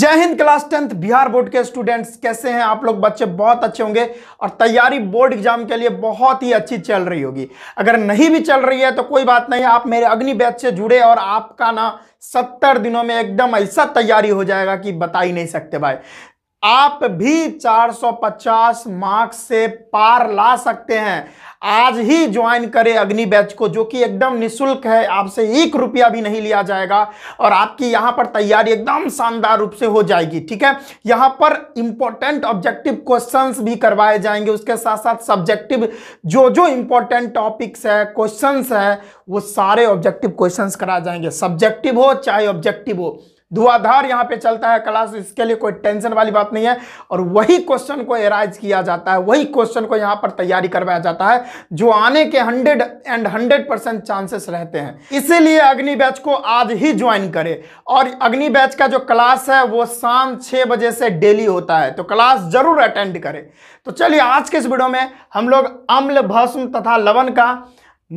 जय हिंद class tenth Bihar board के स्टूडेंट्स कैसे हैं आप लोग बच्चे बहुत अच्छे होंगे और तैयारी बोर्ड एग्जाम के लिए बहुत ही अच्छी चल रही होगी अगर नहीं भी चल रही है तो कोई बात नहीं आप मेरे अग्नि बैच से जुड़े और आपका ना सत्तर दिनों में एकदम ऐसा तैयारी हो जाएगा कि बता ही नहीं सकते भाई आप भी 450 मार्क्स से पार ला सकते हैं आज ही ज्वाइन करें अग्नि बैच को जो कि एकदम निशुल्क है आपसे एक रुपया भी नहीं लिया जाएगा और आपकी यहाँ पर तैयारी एकदम शानदार रूप से हो जाएगी ठीक है यहाँ पर इंपॉर्टेंट ऑब्जेक्टिव क्वेश्चंस भी करवाए जाएंगे उसके साथ साथ सब्जेक्टिव जो जो इंपॉर्टेंट टॉपिक्स है क्वेश्चन है वो सारे ऑब्जेक्टिव क्वेश्चन कराए जाएंगे सब्जेक्टिव हो चाहे ऑब्जेक्टिव हो धुआधार यहाँ पे चलता है क्लास इसके लिए कोई टेंशन वाली बात नहीं है और वही क्वेश्चन को एराइज किया जाता है वही क्वेश्चन को यहाँ पर तैयारी करवाया जाता है जो आने के hundred and hundred percent chances रहते हैं इसीलिए अग्नि बैच को आज ही ज्वाइन करें और अग्नि बैच का जो क्लास है वो शाम छः बजे से डेली होता है तो क्लास जरूर अटेंड करे तो चलिए आज के इस वीडियो में हम लोग अम्ल भस्म तथा लवन का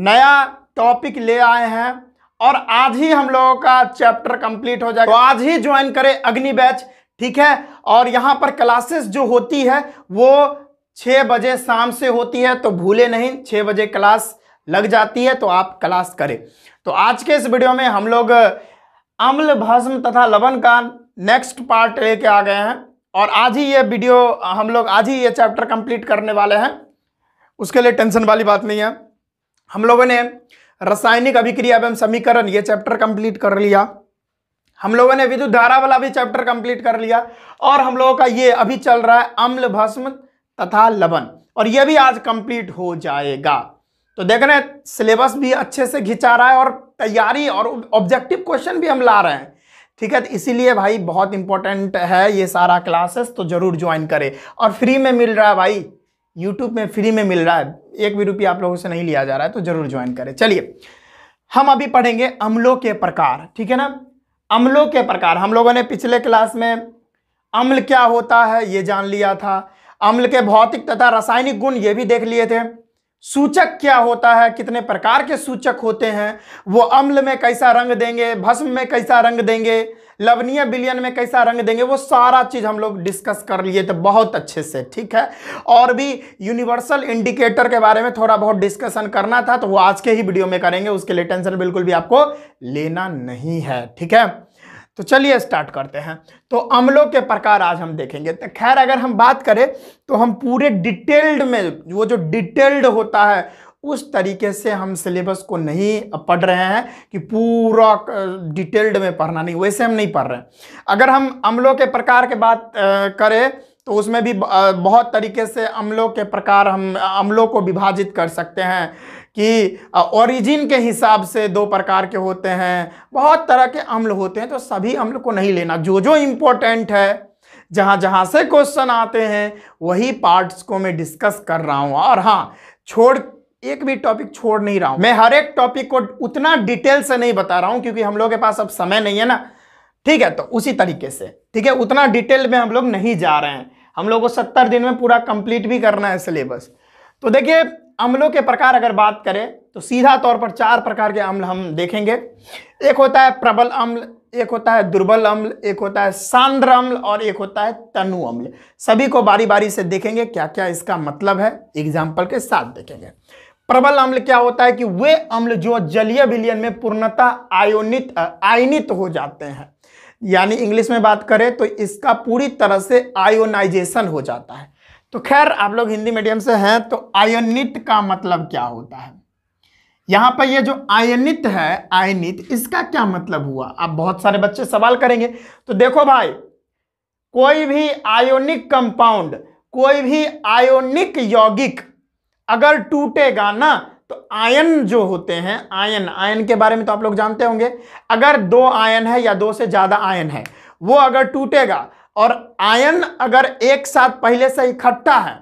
नया टॉपिक ले आए हैं और आज ही हम लोगों का चैप्टर कंप्लीट हो जाएगा तो आज ही ज्वाइन करें अग्नि बैच ठीक है और यहाँ पर क्लासेस जो होती है वो छः बजे शाम से होती है तो भूले नहीं छः बजे क्लास लग जाती है तो आप क्लास करें तो आज के इस वीडियो में हम लोग अम्ल भस्म तथा लवण का नेक्स्ट पार्ट लेके आ गए हैं और आज ही ये वीडियो हम लोग आज ही ये चैप्टर कंप्लीट करने वाले हैं उसके लिए टेंशन वाली बात नहीं है हम लोगों ने रासायनिक अभिक्रिया एवं समीकरण ये चैप्टर कंप्लीट कर लिया हम लोगों ने विद्युत धारा वाला भी चैप्टर कंप्लीट कर लिया और हम लोगों का ये अभी चल रहा है अम्ल भस्म तथा लवण और ये भी आज कंप्लीट हो जाएगा तो देख रहे हैं सिलेबस भी अच्छे से घिंचा रहा है और तैयारी और ऑब्जेक्टिव क्वेश्चन भी हम ला रहे हैं ठीक है तो इसीलिए भाई बहुत इंपॉर्टेंट है ये सारा क्लासेस तो जरूर ज्वाइन करें और फ्री में मिल रहा है भाई यूट्यूब में फ्री में मिल रहा है एक भी रुपया आप लोगों से नहीं लिया जा रहा है तो जरूर ज्वाइन करें चलिए हम अभी पढ़ेंगे अम्लों के प्रकार ठीक है ना अम्लों के प्रकार हम लोगों ने पिछले क्लास में अम्ल क्या होता है ये जान लिया था अम्ल के भौतिक तथा रासायनिक गुण ये भी देख लिए थे सूचक क्या होता है कितने प्रकार के सूचक होते हैं वो अम्ल में कैसा रंग देंगे भस्म में कैसा रंग देंगे लवनीय बिलियन में कैसा रंग देंगे वो सारा चीज़ हम लोग डिस्कस कर लिए थे बहुत अच्छे से ठीक है और भी यूनिवर्सल इंडिकेटर के बारे में थोड़ा बहुत डिस्कशन करना था तो वो आज के ही वीडियो में करेंगे उसके लिए टेंशन बिल्कुल भी आपको लेना नहीं है ठीक है तो चलिए स्टार्ट करते हैं तो अम्लों के प्रकार आज हम देखेंगे तो खैर अगर हम बात करें तो हम पूरे डिटेल्ड में वो जो डिटेल्ड होता है उस तरीके से हम सिलेबस को नहीं पढ़ रहे हैं कि पूरा डिटेल्ड में पढ़ना नहीं वैसे हम नहीं पढ़ रहे हैं अगर हम अम्लों के प्रकार के बात करें तो उसमें भी बहुत तरीके से अम्लों के प्रकार हम अम्लों को विभाजित कर सकते हैं कि ओरिजिन के हिसाब से दो प्रकार के होते हैं बहुत तरह के अम्ल होते हैं तो सभी अम्ल को नहीं लेना जो जो इम्पोर्टेंट है जहाँ जहाँ से क्वेश्चन आते हैं वही पार्ट्स को मैं डिस्कस कर रहा हूँ और हाँ छोड़ एक भी टॉपिक छोड़ नहीं रहा हूं मैं हर एक टॉपिक को उतना डिटेल से नहीं बता रहा हूं क्योंकि हम लोग के पास अब समय नहीं है ना ठीक है तो उसी तरीके से ठीक है उतना डिटेल में हम लोग नहीं जा रहे हैं हम लोग को सत्तर दिन में पूरा कंप्लीट भी करना है सिलेबस तो देखिए अम्लों के प्रकार अगर बात करें तो सीधा तौर पर चार प्रकार के अम्ल हम देखेंगे एक होता है प्रबल अम्ल एक होता है दुर्बल अम्ल एक होता है सांद्र अम्ल और एक होता है तनु अम्ल सभी को बारी बारी से देखेंगे क्या क्या इसका मतलब है एग्जाम्पल के साथ देखेंगे प्रबल अम्ल क्या होता है कि वे अम्ल जो जलीय विलियन में पूर्णता आयोनित आयनित हो जाते हैं यानी इंग्लिश में बात करें तो इसका पूरी तरह से आयोनाइजेशन हो जाता है तो खैर आप लोग हिंदी मीडियम से हैं तो आयोनित का मतलब क्या होता है यहां पर ये जो आयनित है आयनित इसका क्या मतलब हुआ आप बहुत सारे बच्चे सवाल करेंगे तो देखो भाई कोई भी आयोनिक कंपाउंड कोई भी आयोनिक यौगिक अगर टूटेगा ना तो आयन जो होते हैं आयन आयन के बारे में तो आप लोग जानते होंगे अगर दो आयन है या दो से ज्यादा आयन है वो अगर टूटेगा और आयन अगर एक साथ पहले से इकट्ठा है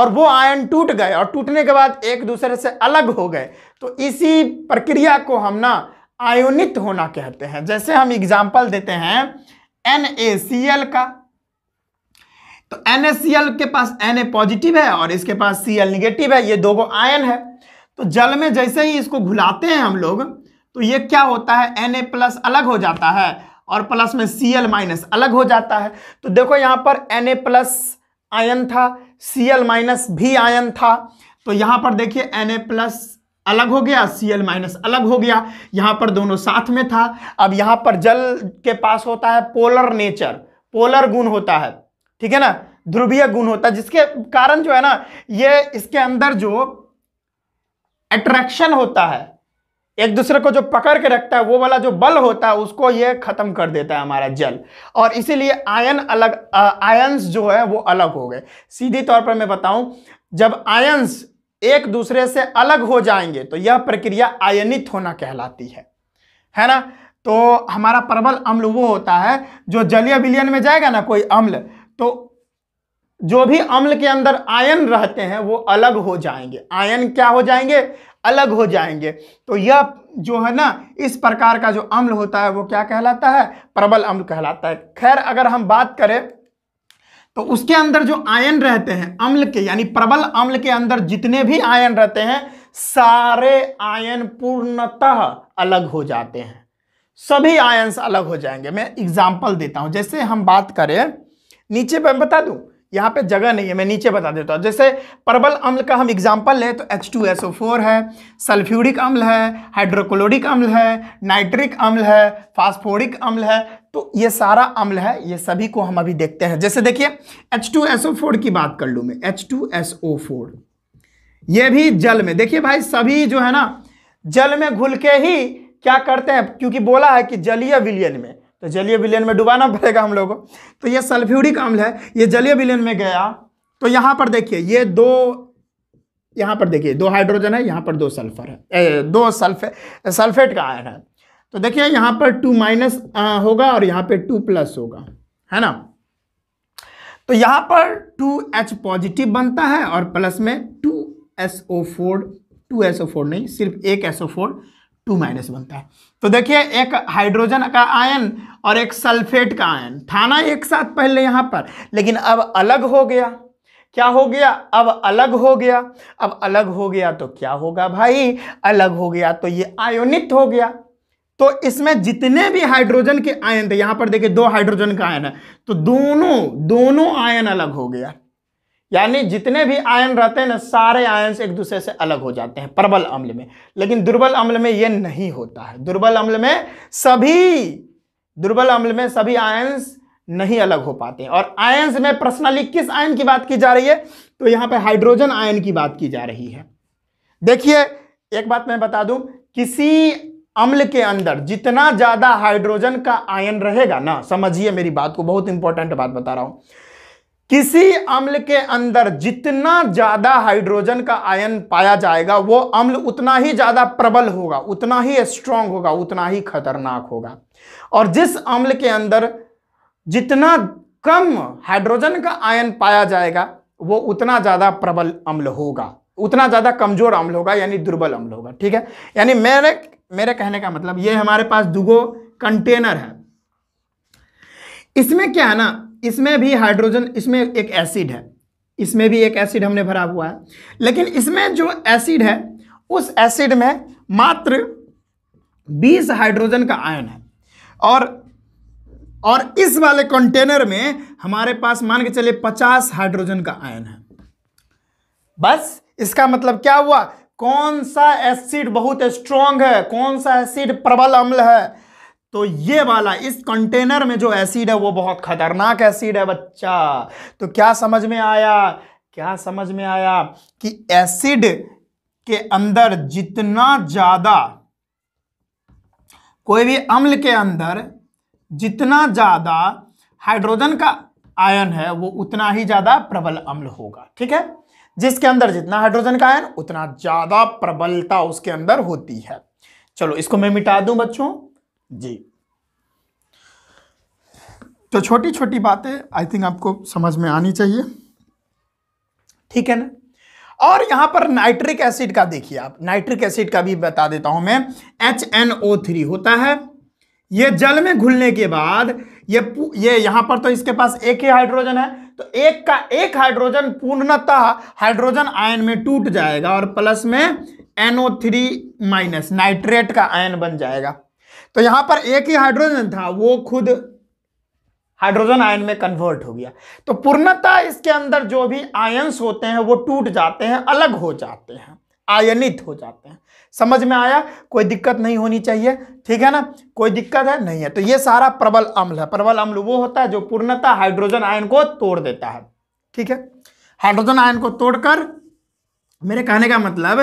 और वो आयन टूट गए और टूटने के बाद एक दूसरे से अलग हो गए तो इसी प्रक्रिया को हम ना आयोनित होना कहते हैं जैसे हम एग्जाम्पल देते हैं एन का तो NaCl के पास Na पॉजिटिव है और इसके पास Cl निगेटिव है ये दो गो आयन है तो जल में जैसे ही इसको घुलाते हैं हम लोग तो ये क्या होता है Na प्लस अलग हो जाता है और प्लस में Cl माइनस अलग हो जाता है तो देखो यहाँ पर Na प्लस आयन था Cl माइनस भी आयन था तो यहाँ पर देखिए Na प्लस अलग हो गया Cl माइनस अलग हो गया यहाँ पर दोनों साथ में था अब यहाँ पर जल के पास होता है पोलर नेचर पोलर गुण होता है ठीक है ना ध्रुवीय गुण होता है जिसके कारण जो है ना ये इसके अंदर जो अट्रैक्शन होता है एक दूसरे को जो पकड़ के रखता है वो वाला जो बल होता है उसको ये खत्म कर देता है हमारा जल और इसीलिए आयन अलग आयंस जो है वो अलग हो गए सीधी तौर पर मैं बताऊं जब आयंस एक दूसरे से अलग हो जाएंगे तो यह प्रक्रिया आयनित होना कहलाती है है ना तो हमारा प्रबल अम्ल वो होता है जो जलीय विलियन में जाएगा ना कोई अम्ल तो जो भी अम्ल के अंदर आयन रहते हैं वो अलग हो जाएंगे आयन क्या हो जाएंगे अलग हो जाएंगे तो यह जो है ना इस प्रकार का जो अम्ल होता है वो क्या कहलाता है प्रबल अम्ल कहलाता है खैर अगर हम बात करें तो उसके अंदर जो आयन रहते हैं अम्ल के यानी प्रबल अम्ल के अंदर जितने भी आयन रहते हैं सारे आयन पूर्णतः अलग हो जाते हैं सभी आयन्स अलग हो जाएंगे मैं एग्जाम्पल देता हूं जैसे हम बात करें नीचे मैं बता दूं यहाँ पे जगह नहीं है मैं नीचे बता देता हूँ जैसे प्रबल अम्ल का हम एग्जाम्पल लें तो H2SO4 है सल्फ्यूरिक अम्ल है हाइड्रोक्लोरिक अम्ल है नाइट्रिक अम्ल है फास्फोरिक अम्ल है तो ये सारा अम्ल है ये सभी को हम अभी देखते हैं जैसे देखिए H2SO4 की बात कर लूँ मैं फोर ये भी जल में देखिए भाई सभी जो है ना जल में घुल के ही क्या करते हैं क्योंकि बोला है कि जलीय विलियन में तो जलीय विलयन में डुबाना पड़ेगा हम लोगों को तो ये सल्फ्यूरिक अम्ल है ये जलीय विलयन में गया तो यहाँ पर देखिए ये दो यहाँ पर देखिए दो हाइड्रोजन है यहाँ पर दो सल्फर है ए, दो सल्फे सल्फेट का आयन है तो देखिए यहाँ पर टू माइनस होगा और यहाँ पर टू प्लस होगा है ना तो यहाँ पर टू एच पॉजिटिव बनता है और प्लस में two S O four two S O four नहीं सिर्फ एक S O four two minus बनता है तो देखिए एक हाइड्रोजन का आयन और एक सल्फेट का आयन थाना एक साथ पहले यहां पर लेकिन अब अलग हो गया क्या हो गया अब अलग हो गया अब अलग हो गया तो क्या होगा भाई अलग हो गया तो ये आयोनित हो गया तो इसमें जितने भी हाइड्रोजन के आयन थे यहां पर देखिए दो हाइड्रोजन का आयन है तो दोनों दोनों आयन अलग हो गया यानी जितने भी आयन रहते हैं ना सारे आयन एक दूसरे से अलग हो जाते हैं प्रबल अम्ल में लेकिन दुर्बल अम्ल में यह नहीं होता है दुर्बल अम्ल में सभी दुर्बल अम्ल में सभी आयंस नहीं अलग हो पाते और आयंस में पर्सनली किस आयन की बात की जा रही है तो यहाँ पे हाइड्रोजन आयन की बात की जा रही है देखिए एक बात मैं बता दूं किसी अम्ल के अंदर जितना ज़्यादा हाइड्रोजन का आयन रहेगा ना समझिए मेरी बात को बहुत इंपॉर्टेंट बात बता रहा हूं किसी अम्ल के अंदर जितना ज्यादा हाइड्रोजन का आयन पाया जाएगा वो अम्ल उतना ही ज्यादा प्रबल होगा उतना ही स्ट्रांग होगा उतना ही खतरनाक होगा और जिस अम्ल के अंदर जितना कम हाइड्रोजन का आयन पाया जाएगा वो उतना ज्यादा प्रबल अम्ल होगा उतना ज्यादा कमजोर अम्ल होगा यानी दुर्बल अम्ल होगा ठीक है यानी मेरे मेरे कहने का मतलब ये हमारे पास दुगो कंटेनर है इसमें क्या है ना इसमें भी हाइड्रोजन इसमें एक एसिड है इसमें भी एक एसिड हमने भरा हुआ है लेकिन इसमें जो एसिड है उस एसिड में मात्र 20 हाइड्रोजन का आयन है और और इस वाले कंटेनर में हमारे पास मान के चले 50 हाइड्रोजन का आयन है बस इसका मतलब क्या हुआ कौन सा एसिड बहुत स्ट्रांग है कौन सा एसिड प्रबल अम्ल है तो ये वाला इस कंटेनर में जो एसिड है वो बहुत खतरनाक एसिड है बच्चा तो क्या समझ में आया क्या समझ में आया कि एसिड के अंदर जितना ज्यादा कोई भी अम्ल के अंदर जितना ज्यादा हाइड्रोजन का आयन है वो उतना ही ज्यादा प्रबल अम्ल होगा ठीक है जिसके अंदर जितना हाइड्रोजन का आयन उतना ज्यादा प्रबलता उसके अंदर होती है चलो इसको मैं मिटा दूं बच्चों जी तो छोटी छोटी बातें आई थिंक आपको समझ में आनी चाहिए ठीक है ना और यहां पर नाइट्रिक एसिड का देखिए आप नाइट्रिक एसिड का भी बता देता हूं मैं एच एन ओ थ्री होता है ये जल में घुलने के बाद ये ये यहां पर तो इसके पास एक ही हाइड्रोजन है तो एक का एक हाइड्रोजन पूर्णतः हाइड्रोजन आयन में टूट जाएगा और प्लस में NO3 माइनस नाइट्रेट का आयन बन जाएगा तो यहां पर एक ही हाइड्रोजन था वो खुद हाइड्रोजन आयन में कन्वर्ट हो गया तो पूर्णतः इसके अंदर जो भी आयंस होते हैं वो टूट जाते हैं अलग हो जाते हैं आयनित हो जाते हैं समझ में आया कोई दिक्कत नहीं होनी चाहिए ठीक है ना कोई दिक्कत है नहीं है तो ये सारा प्रबल अम्ल है प्रबल अम्ल वो होता है जो पूर्णतः हाइड्रोजन आयन को तोड़ देता है ठीक है हाइड्रोजन आयन को तोड़कर मेरे कहने का मतलब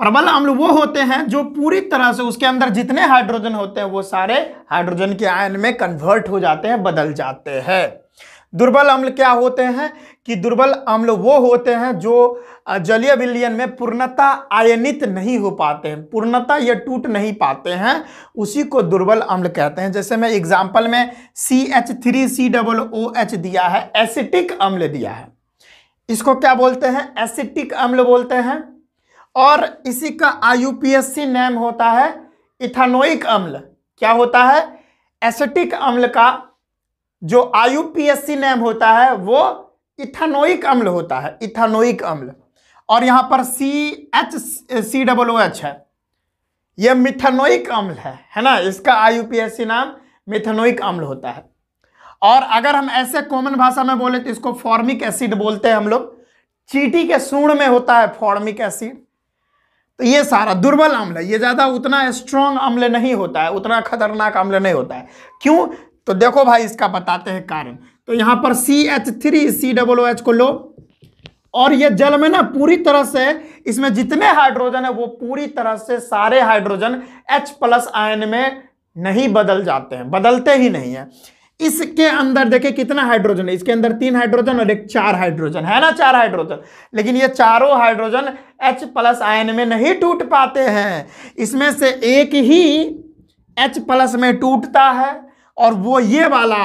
प्रबल अम्ल वो होते हैं जो पूरी तरह से उसके अंदर जितने हाइड्रोजन होते हैं वो सारे हाइड्रोजन के आयन में कन्वर्ट हो जाते हैं बदल जाते हैं दुर्बल अम्ल क्या होते हैं कि दुर्बल अम्ल वो होते हैं जो जलीय विलयन में पूर्णता आयनित नहीं हो पाते हैं पूर्णता या टूट नहीं पाते हैं उसी को दुर्बल अम्ल कहते हैं जैसे मैं एग्जाम्पल में C H three C double O H दिया है एसिटिक अम्ल दिया है इसको क्या बोलते हैं एसिटिक अम्ल बोलते हैं और इसी का सी नेम होता है इथानोइक अम्ल क्या होता है एसिटिक अम्ल का जो सी नेम होता है वो इथानोइक अम्ल होता है इथानोइक अम्ल और यहां पर C H C double O H है यह मिथानोइक अम्ल है है ना इसका सी नाम मिथानोइक अम्ल होता है और अगर हम ऐसे कॉमन भाषा में बोले तो इसको फॉर्मिक एसिड बोलते हैं हम लोग चीटी के सूर्ण में होता है फॉर्मिक एसिड तो ये सारा दुर्बल अम्ल ये ज़्यादा उतना स्ट्रांग अम्ल नहीं होता है उतना खतरनाक अम्ल नहीं होता है क्यों तो देखो भाई इसका बताते हैं कारण तो यहाँ पर C H three C double O H को लो और ये जल में ना पूरी तरह से इसमें जितने हाइड्रोजन है वो पूरी तरह से सारे हाइड्रोजन H प्लस आयन में नहीं बदल जाते हैं बदलते ही नहीं है इसके अंदर देखे कितना हाइड्रोजन है इसके अंदर तीन हाइड्रोजन और एक चार हाइड्रोजन है ना चार हाइड्रोजन लेकिन ये चारों हाइड्रोजन H प्लस आयन में नहीं टूट पाते हैं इसमें से एक ही H प्लस में टूटता है और वो ये वाला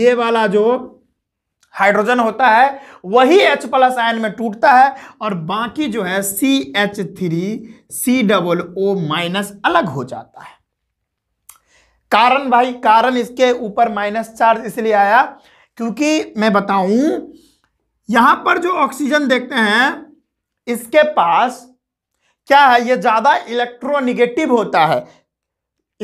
ये वाला जो हाइड्रोजन होता है वही H प्लस आयन में टूटता है और बाकी जो है C H three C double O minus अलग हो जाता है कारण भाई कारण इसके ऊपर माइनस चार्ज इसलिए आया क्योंकि मैं बताऊं यहां पर जो ऑक्सीजन देखते हैं इसके पास क्या है ये ज्यादा इलेक्ट्रोनिगेटिव होता है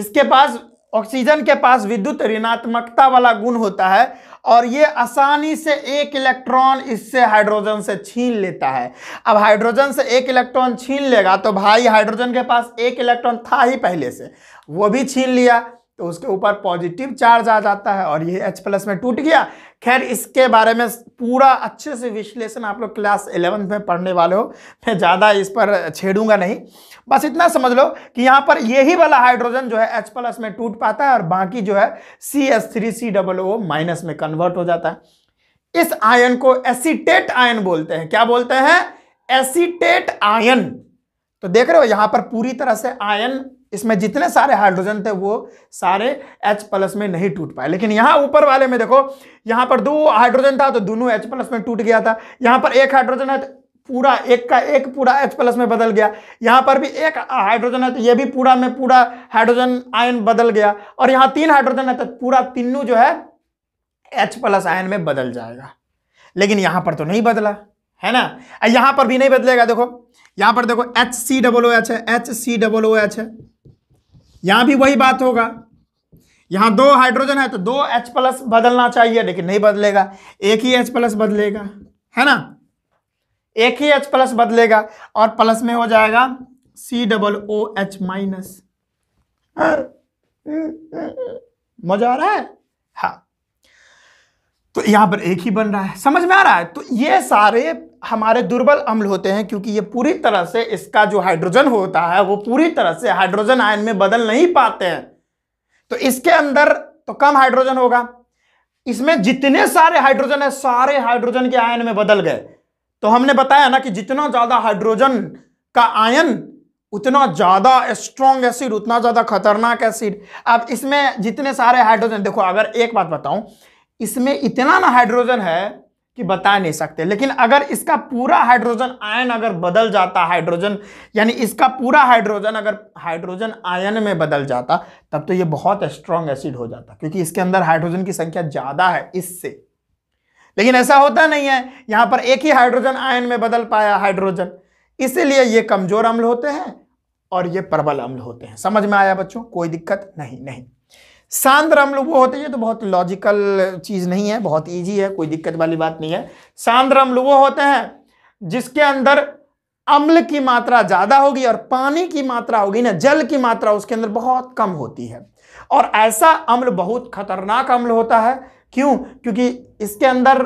इसके पास ऑक्सीजन के पास विद्युत ऋणात्मकता वाला गुण होता है और ये आसानी से एक इलेक्ट्रॉन इससे हाइड्रोजन से छीन लेता है अब हाइड्रोजन से एक इलेक्ट्रॉन छीन लेगा तो भाई हाइड्रोजन के पास एक इलेक्ट्रॉन था ही पहले से वो भी छीन लिया तो उसके ऊपर पॉजिटिव चार्ज आ जाता है और ये H प्लस में टूट गया खैर इसके बारे में पूरा अच्छे से विश्लेषण आप लोग क्लास इलेवेंथ में पढ़ने वाले हो मैं ज़्यादा इस पर छेड़ूंगा नहीं बस इतना समझ लो कि यहाँ पर यही वाला हाइड्रोजन जो है H प्लस में टूट पाता है और बाकी जो है C S three C double O minus में कन्वर्ट हो जाता है इस आयन को एसीटेट आयन बोलते हैं क्या बोलते हैं एसीटेट आयन तो देख रहे हो यहाँ पर पूरी तरह से आयन इसमें जितने सारे हाइड्रोजन थे वो सारे H प्लस में नहीं टूट पाए लेकिन यहां ऊपर वाले में देखो यहां पर दो हाइड्रोजन था तो दोनों H प्लस में टूट गया था यहां पर एक हाइड्रोजन है तो पूरा एक का एक पूरा H प्लस में बदल गया यहां पर भी एक हाइड्रोजन है तो ये भी पूरा में पूरा हाइड्रोजन आयन बदल गया और यहां तीन हाइड्रोजन है तो पूरा तीनों जो है एच प्लस आयन में बदल जाएगा लेकिन यहां पर तो नहीं बदला है ना यहां पर भी नहीं बदलेगा देखो यहां पर देखो H C double O H है H C double O H है यहां भी वही बात होगा यहां दो हाइड्रोजन है तो दो एच प्लस बदलना चाहिए लेकिन नहीं बदलेगा एक ही एच प्लस बदलेगा है ना एक ही एच प्लस बदलेगा और प्लस में हो जाएगा C double O H minus मजा आ रहा है हाँ तो यहां पर एक ही बन रहा है समझ में आ रहा है तो ये सारे हमारे दुर्बल अम्ल होते हैं क्योंकि ये पूरी तरह से इसका जो हाइड्रोजन होता है वो पूरी तरह से हाइड्रोजन आयन में बदल नहीं पाते हैं तो इसके अंदर तो कम हाइड्रोजन होगा इसमें जितने सारे हाइड्रोजन है सारे हाइड्रोजन के आयन में बदल गए तो हमने बताया ना कि जितना ज्यादा हाइड्रोजन का आयन उतना ज्यादा स्ट्रॉन्ग एसिड उतना ज्यादा खतरनाक एसिड अब इसमें जितने सारे हाइड्रोजन देखो अगर एक बात बताऊं इसमें इतना ना हाइड्रोजन है कि बता नहीं सकते लेकिन अगर इसका पूरा हाइड्रोजन आयन अगर बदल जाता हाइड्रोजन यानी इसका पूरा हाइड्रोजन अगर हाइड्रोजन आयन में बदल जाता तब तो ये बहुत स्ट्रांग एसिड हो जाता क्योंकि इसके अंदर हाइड्रोजन की संख्या ज़्यादा है इससे लेकिन ऐसा होता नहीं है यहाँ पर एक ही हाइड्रोजन आयन में बदल पाया हाइड्रोजन इसीलिए ये कमज़ोर अम्ल होते हैं और ये प्रबल अम्ल होते हैं समझ में आया बच्चों कोई दिक्कत नहीं नहीं सांद्र अम्ल वो होते हैं तो बहुत लॉजिकल चीज़ नहीं है बहुत ईजी है कोई दिक्कत वाली बात नहीं है सांद्र रम्ल वो होते हैं जिसके अंदर अम्ल की मात्रा ज़्यादा होगी और पानी की मात्रा होगी ना जल की मात्रा उसके अंदर बहुत कम होती है और ऐसा अम्ल बहुत खतरनाक अम्ल होता है क्यों क्योंकि इसके अंदर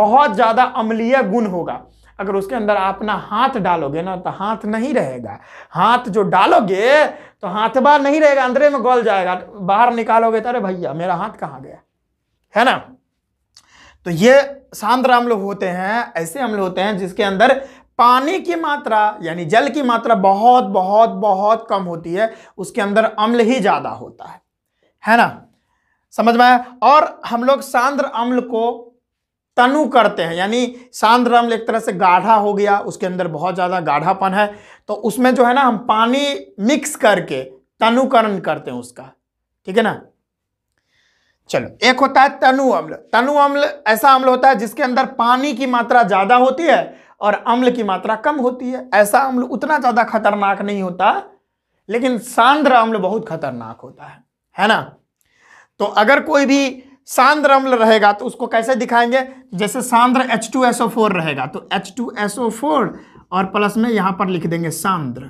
बहुत ज़्यादा अम्लीय गुण होगा अगर उसके अंदर अपना हाथ डालोगे ना तो हाथ नहीं रहेगा हाथ जो डालोगे तो हाथ बाहर नहीं रहेगा अंदर में गोल जाएगा बाहर निकालोगे तो अरे भैया मेरा हाथ कहाँ गया है ना तो ये शांत अम्ल लोग होते हैं ऐसे हम लोग होते हैं जिसके अंदर पानी की मात्रा यानी जल की मात्रा बहुत बहुत बहुत कम होती है उसके अंदर अम्ल ही ज़्यादा होता है है ना समझ में आया और हम लोग सांद्र अम्ल को तनु करते हैं यानी सांद्र अम्ल एक तरह से गाढ़ा हो गया उसके अंदर बहुत ज़्यादा गाढ़ापन है तो उसमें जो है ना हम पानी मिक्स करके तनुकरण करते हैं उसका ठीक है ना चलो एक होता है तनु अम्ल तनु अम्ल ऐसा अम्ल होता है जिसके अंदर पानी की मात्रा ज़्यादा होती है और अम्ल की मात्रा कम होती है ऐसा अम्ल उतना ज़्यादा खतरनाक नहीं होता लेकिन सांद्र अम्ल बहुत खतरनाक होता है है ना तो अगर कोई भी सांद्र अम्ल रहेगा तो उसको कैसे दिखाएंगे जैसे सांद्र H2SO4 रहेगा तो H2SO4 और प्लस में यहां पर लिख देंगे सांद्र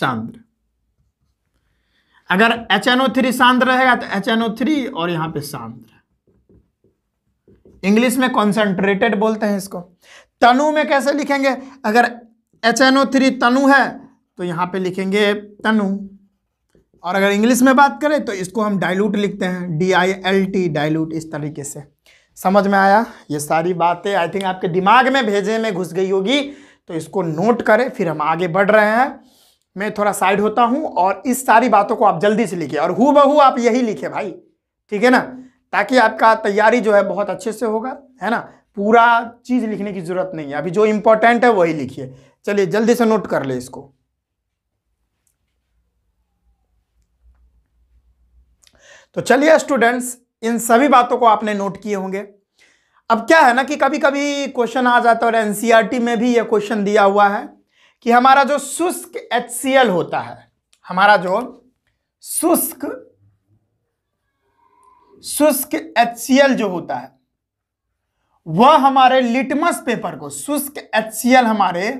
सांद्र अगर HNO3 सांद्र रहेगा तो HNO3 और यहां पे सांद्र इंग्लिश में कॉन्सेंट्रेटेड बोलते हैं इसको तनु में कैसे लिखेंगे अगर HNO3 तनु है तो यहां पे लिखेंगे तनु और अगर इंग्लिश में बात करें तो इसको हम डाइल्यूट लिखते हैं D I L T dilute इस तरीके से समझ में आया ये सारी बातें आई थिंक आपके दिमाग में भेजे में घुस गई होगी तो इसको नोट करें फिर हम आगे बढ़ रहे हैं मैं थोड़ा साइड होता हूँ और इस सारी बातों को आप जल्दी से लिखिए और हु बहू आप यही लिखे भाई ठीक है ना ताकि आपका तैयारी जो है बहुत अच्छे से होगा है ना पूरा चीज़ लिखने की ज़रूरत नहीं है अभी जो इम्पोर्टेंट है वही लिखिए चलिए जल्दी से नोट कर ले इसको तो चलिए स्टूडेंट्स इन सभी बातों को आपने नोट किए होंगे अब क्या है ना कि कभी कभी क्वेश्चन आ जाता है और एनसीईआरटी में भी यह क्वेश्चन दिया हुआ है कि हमारा जो शुष्क एल होता है हमारा जो शुष्क शुष्क एल जो होता है वह हमारे लिटमस पेपर को शुष्क एल हमारे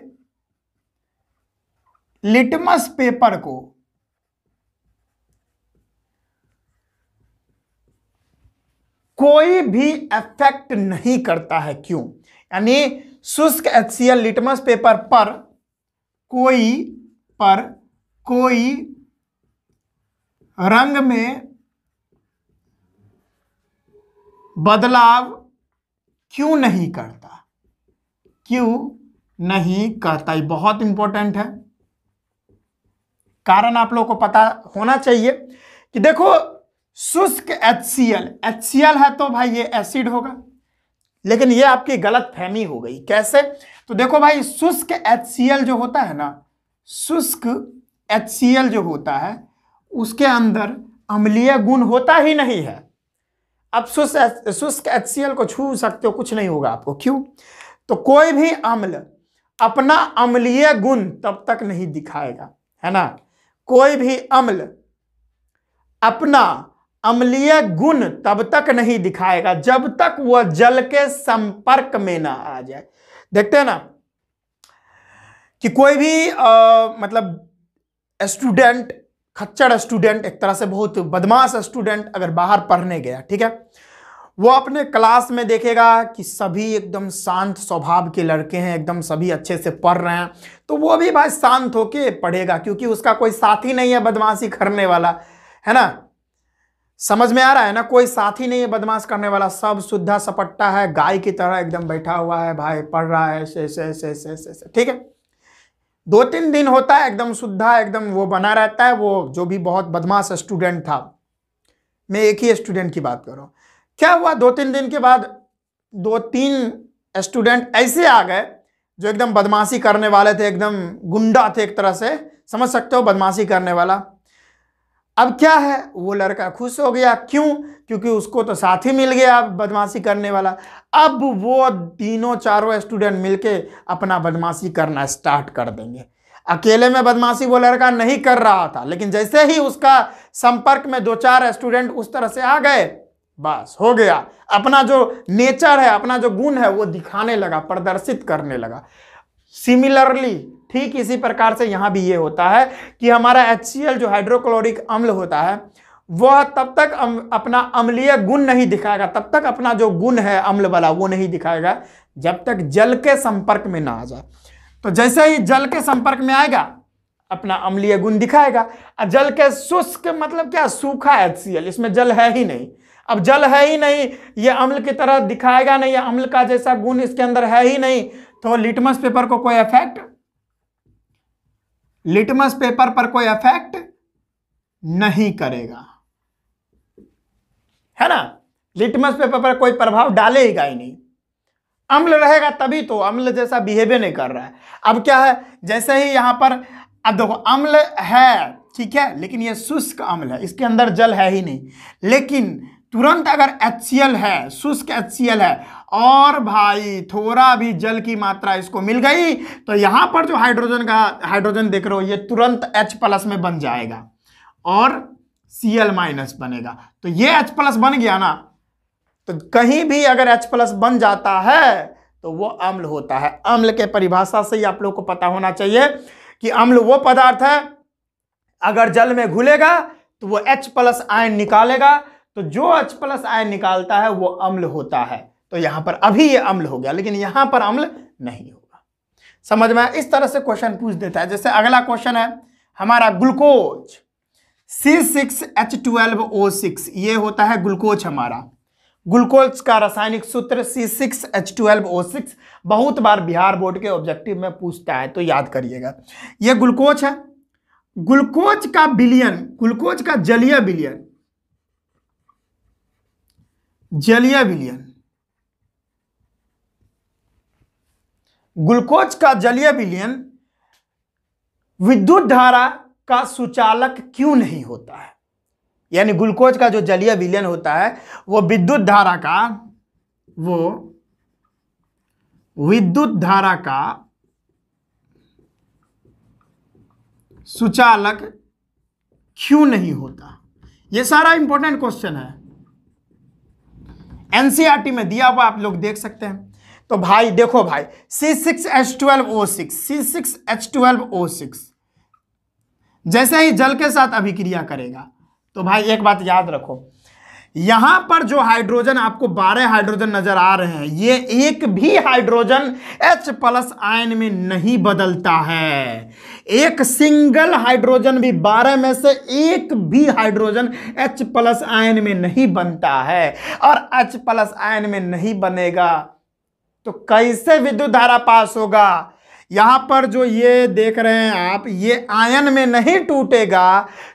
लिटमस पेपर को कोई भी इफेक्ट नहीं करता है क्यों यानी शुष्क एक्सियल लिटमस पेपर पर कोई पर कोई रंग में बदलाव क्यों नहीं करता क्यों नहीं करता ये बहुत इंपॉर्टेंट है कारण आप लोगों को पता होना चाहिए कि देखो शुष्क HCl एचसीएल है तो भाई ये एसिड होगा लेकिन ये आपकी गलत फहमी हो गई कैसे तो देखो भाई शुष्क एचसीएल जो होता है ना शुष्क एल जो होता है उसके अंदर अम्लीय गुण होता ही नहीं है अब शुष्क शुष्क एल को छू सकते हो कुछ नहीं होगा आपको क्यों तो कोई भी अम्ल अपना अम्लीय गुण तब तक नहीं दिखाएगा है ना कोई भी अम्ल अपना अम्लीय गुण तब तक नहीं दिखाएगा जब तक वह जल के संपर्क में ना आ जाए देखते हैं ना कि कोई भी आ, मतलब स्टूडेंट खच्चर स्टूडेंट एक तरह से बहुत बदमाश स्टूडेंट अगर बाहर पढ़ने गया ठीक है वो अपने क्लास में देखेगा कि सभी एकदम शांत स्वभाव के लड़के हैं एकदम सभी अच्छे से पढ़ रहे हैं तो वो भी भाई शांत होके पढ़ेगा क्योंकि उसका कोई साथी नहीं है बदमाशी करने वाला है ना समझ में आ रहा है ना कोई साथी नहीं है बदमाश करने वाला सब शुद्धा सपट्टा है गाय की तरह एकदम बैठा हुआ है भाई पढ़ रहा है से से से से से से ठीक है दो तीन दिन होता है एकदम शुद्धा एकदम वो बना रहता है वो जो भी बहुत बदमाश स्टूडेंट था मैं एक ही स्टूडेंट की बात कर रहा हूँ क्या हुआ दो तीन दिन के बाद दो तीन स्टूडेंट ऐसे आ गए जो एकदम बदमाशी करने वाले थे एकदम गुंडा थे एक तरह से समझ सकते हो बदमाशी करने वाला अब क्या है वो लड़का खुश हो गया क्यों क्योंकि उसको तो साथी मिल गया बदमाशी करने वाला अब वो तीनों चारों स्टूडेंट मिलके अपना बदमाशी करना स्टार्ट कर देंगे अकेले में बदमाशी वो लड़का नहीं कर रहा था लेकिन जैसे ही उसका संपर्क में दो चार स्टूडेंट उस तरह से आ गए बस हो गया अपना जो नेचर है अपना जो गुण है वो दिखाने लगा प्रदर्शित करने लगा सिमिलरली ठीक इसी प्रकार से यहाँ भी ये होता है कि हमारा एच जो हाइड्रोक्लोरिक अम्ल होता है वह तब तक अम, अपना अम्लीय गुण नहीं दिखाएगा तब तक अपना जो गुण है अम्ल वाला वो नहीं दिखाएगा जब तक जल के संपर्क में ना आ जाए तो जैसे ही जल के संपर्क में आएगा अपना अम्लीय गुण दिखाएगा जल के शुष्क मतलब क्या सूखा एच इसमें जल है ही नहीं अब जल है ही नहीं ये अम्ल की तरह दिखाएगा नहीं अम्ल का जैसा गुण इसके अंदर है ही नहीं तो लिटमस पेपर को कोई इफेक्ट लिटमस पेपर पर कोई इफेक्ट नहीं करेगा है ना लिटमस पेपर पर कोई प्रभाव डालेगा ही नहीं अम्ल रहेगा तभी तो अम्ल जैसा बिहेवियर नहीं कर रहा है अब क्या है जैसे ही यहां पर अब देखो अम्ल है ठीक है लेकिन ये शुष्क अम्ल है इसके अंदर जल है ही नहीं लेकिन तुरंत अगर एच है शुष्क एच है और भाई थोड़ा भी जल की मात्रा इसको मिल गई तो यहां पर जो हाइड्रोजन का हाइड्रोजन देख रहे हो ये तुरंत H प्लस में बन जाएगा और सी एल माइनस बनेगा तो ये H प्लस बन गया ना तो कहीं भी अगर H प्लस बन जाता है तो वो अम्ल होता है अम्ल के परिभाषा से ही आप लोग को पता होना चाहिए कि अम्ल वो पदार्थ है अगर जल में घुलेगा तो वो H प्लस आयन निकालेगा तो जो H प्लस आयन निकालता है वो अम्ल होता है तो यहां पर अभी ये अम्ल हो गया लेकिन यहां पर अम्ल नहीं होगा समझ में इस तरह से क्वेश्चन पूछ देता है जैसे अगला क्वेश्चन है हमारा glucose C six H twelve O six ये होता है ग्लूकोज हमारा ग्लूकोज का रासायनिक सूत्र C six H twelve O six बहुत बार बिहार बोर्ड के ऑब्जेक्टिव में पूछता है तो याद करिएगा ये ग्लूकोज है ग्लूकोज का बिलियन ग्लूकोज का जलीय बिलियन जलीय बिलियन ग्लूकोज का जलीय विलयन विद्युत धारा का सुचालक क्यों नहीं होता है यानी ग्लूकोज का जो जलीय विलयन होता है वो विद्युत धारा का वो विद्युत धारा का सुचालक क्यों नहीं होता ये सारा इंपॉर्टेंट क्वेश्चन है एनसीईआरटी e में दिया हुआ आप लोग देख सकते हैं तो भाई देखो भाई C six H twelve O six C six H twelve O six जैसे ही जल के साथ अभिक्रिया करेगा तो भाई एक बात याद रखो यहां पर जो हाइड्रोजन आपको 12 हाइड्रोजन नजर आ रहे हैं ये एक भी हाइड्रोजन H प्लस आयन में नहीं बदलता है एक सिंगल हाइड्रोजन भी 12 में से एक भी हाइड्रोजन H प्लस आयन में नहीं बनता है और H प्लस आयन में नहीं बनेगा तो कैसे विद्युत धारा पास होगा यहाँ पर जो ये देख रहे हैं आप ये आयन में नहीं टूटेगा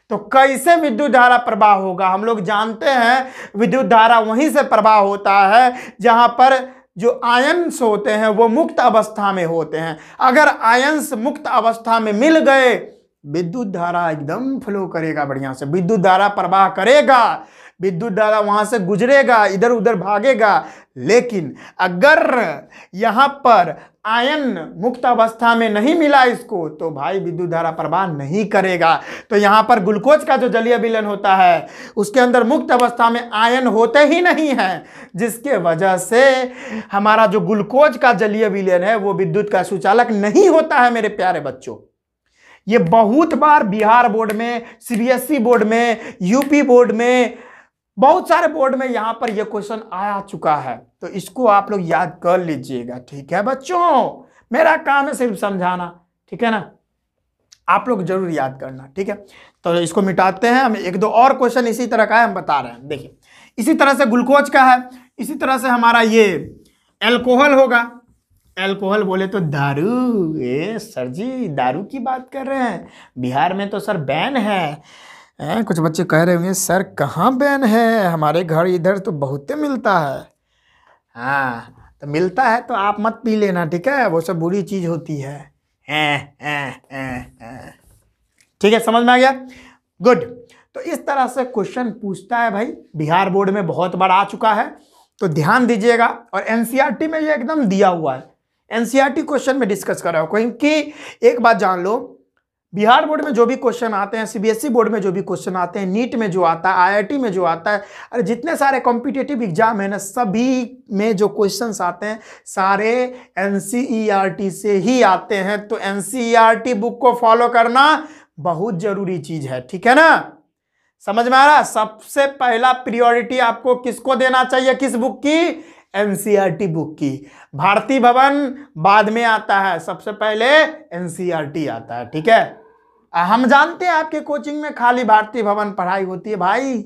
तो कैसे विद्युत धारा प्रवाह होगा हम लोग जानते हैं विद्युत धारा वहीं से प्रवाह होता है जहाँ पर जो आयंस होते हैं वो मुक्त अवस्था में होते हैं अगर आयंस मुक्त अवस्था में मिल गए विद्युत धारा एकदम फ्लो करेगा बढ़िया से विद्युत धारा प्रवाह करेगा विद्युत धारा वहाँ से गुजरेगा इधर उधर भागेगा लेकिन अगर यहाँ पर आयन मुक्त अवस्था में नहीं मिला इसको तो भाई विद्युत धारा प्रवाह नहीं करेगा तो यहाँ पर ग्लूकोज का जो जलीय विलन होता है उसके अंदर मुक्त अवस्था में आयन होते ही नहीं हैं जिसके वजह से हमारा जो ग्लूकोज का जलीय विलयन है वो विद्युत का सुचालक नहीं होता है मेरे प्यारे बच्चों ये बहुत बार बिहार बोर्ड में सीबीएसई बोर्ड में यूपी बोर्ड में बहुत सारे बोर्ड में यहां पर यह क्वेश्चन आया चुका है तो इसको आप लोग याद कर लीजिएगा ठीक है बच्चों मेरा काम है सिर्फ समझाना ठीक है ना आप लोग जरूर याद करना ठीक है तो इसको मिटाते हैं हम एक दो और क्वेश्चन इसी तरह का है हम बता रहे हैं देखिए इसी तरह से ग्लूकोज का है इसी तरह से हमारा ये एल्कोहल होगा एल्कोहल बोले तो दारू ए सर जी दारू की बात कर रहे हैं बिहार में तो सर बैन है हैं कुछ बच्चे कह रहे होंगे सर कहाँ बैन है हमारे घर इधर तो बहुत मिलता है हाँ तो मिलता है तो आप मत पी लेना ठीक है वो सब बुरी चीज़ होती है ठीक है समझ में आ गया गुड तो इस तरह से क्वेश्चन पूछता है भाई बिहार बोर्ड में बहुत बार आ चुका है तो ध्यान दीजिएगा और एनसीईआरटी e में ये एकदम दिया हुआ है एनसीईआरटी क्वेश्चन e में डिस्कस कर रहा हूँ क्योंकि एक बात जान लो बिहार बोर्ड में जो भी क्वेश्चन आते हैं सीबीएसई बोर्ड में जो भी क्वेश्चन आते हैं नीट में जो आता है आईआईटी में जो आता है और जितने सारे कॉम्पिटेटिव एग्जाम है ना सभी में जो क्वेश्चन आते हैं सारे एन e से ही आते हैं तो एन बुक e को फॉलो करना बहुत जरूरी चीज़ है ठीक है ना समझ में आ रहा सबसे पहला प्रियोरिटी आपको किसको देना चाहिए किस बुक की एनसीईआरटी बुक e की भारती भवन बाद में आता है सबसे पहले एनसीईआरटी आता है ठीक है हम जानते हैं आपके कोचिंग में खाली भारतीय भवन पढ़ाई होती है भाई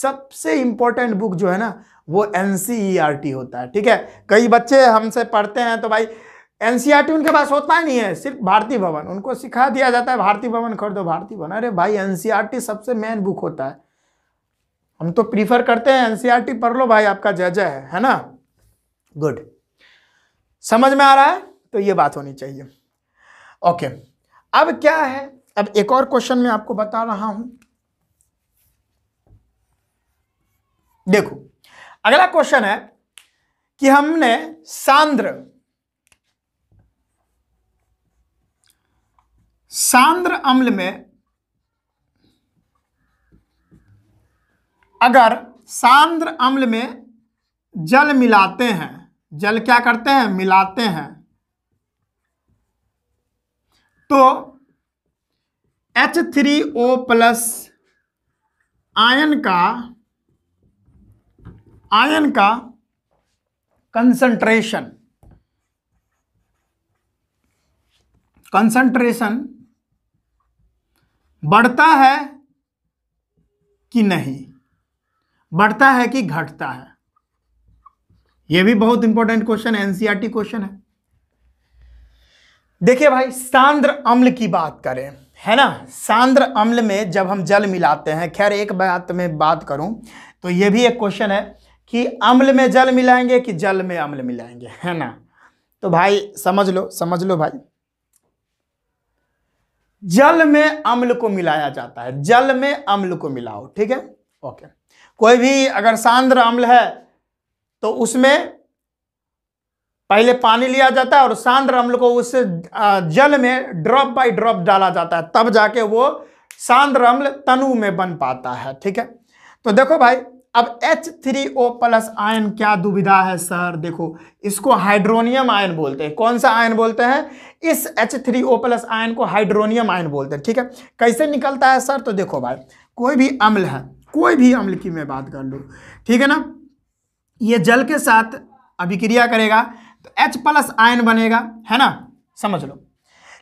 सबसे इंपॉर्टेंट बुक जो है ना वो एन e होता है ठीक है कई बच्चे हमसे पढ़ते हैं तो भाई एन e उनके पास होता ही नहीं है सिर्फ भारतीय भवन उनको सिखा दिया जाता है भारतीय भवन खरीदो भारतीय भवन अरे भाई एन e सबसे मेन बुक होता है हम तो प्रीफर करते हैं एन पढ़ लो भाई आपका जय है है ना गुड समझ में आ रहा है तो ये बात होनी चाहिए ओके अब क्या है अब एक और क्वेश्चन में आपको बता रहा हूं देखो अगला क्वेश्चन है कि हमने सांद्र सांद्र अम्ल में अगर सांद्र अम्ल में जल मिलाते हैं जल क्या करते हैं मिलाते हैं तो H three O plus ion का आयन का कंसंट्रेशन कंसंट्रेशन बढ़ता है कि नहीं बढ़ता है कि घटता है यह भी बहुत इंपॉर्टेंट क्वेश्चन है एनसीईआरटी क्वेश्चन e है देखिए भाई सांद्र अम्ल की बात करें है ना सांद्र अम्ल में जब हम जल मिलाते हैं खैर एक बात में बात करूं तो ये भी एक क्वेश्चन है कि अम्ल में जल मिलाएंगे कि जल में अम्ल मिलाएंगे है ना तो भाई समझ लो समझ लो भाई जल में अम्ल को मिलाया जाता है जल में अम्ल को मिलाओ ठीक है ओके कोई भी अगर सांद्र अम्ल है तो उसमें पहले पानी लिया जाता है और सांद्र अम्ल को उस जल में ड्रॉप बाय ड्रॉप डाला जाता है तब जाके वो सांद्र अम्ल तनु में बन पाता है ठीक है तो देखो भाई अब H3O प्लस आयन क्या दुविधा है सर देखो इसको हाइड्रोनियम आयन बोलते हैं कौन सा आयन बोलते हैं इस H3O प्लस आयन को हाइड्रोनियम आयन बोलते हैं ठीक है कैसे निकलता है सर तो देखो भाई कोई भी अम्ल है कोई भी अम्ल की मैं बात कर लूँ ठीक है ना ये जल के साथ अभिक्रिया करेगा तो एच प्लस आयन बनेगा है ना समझ लो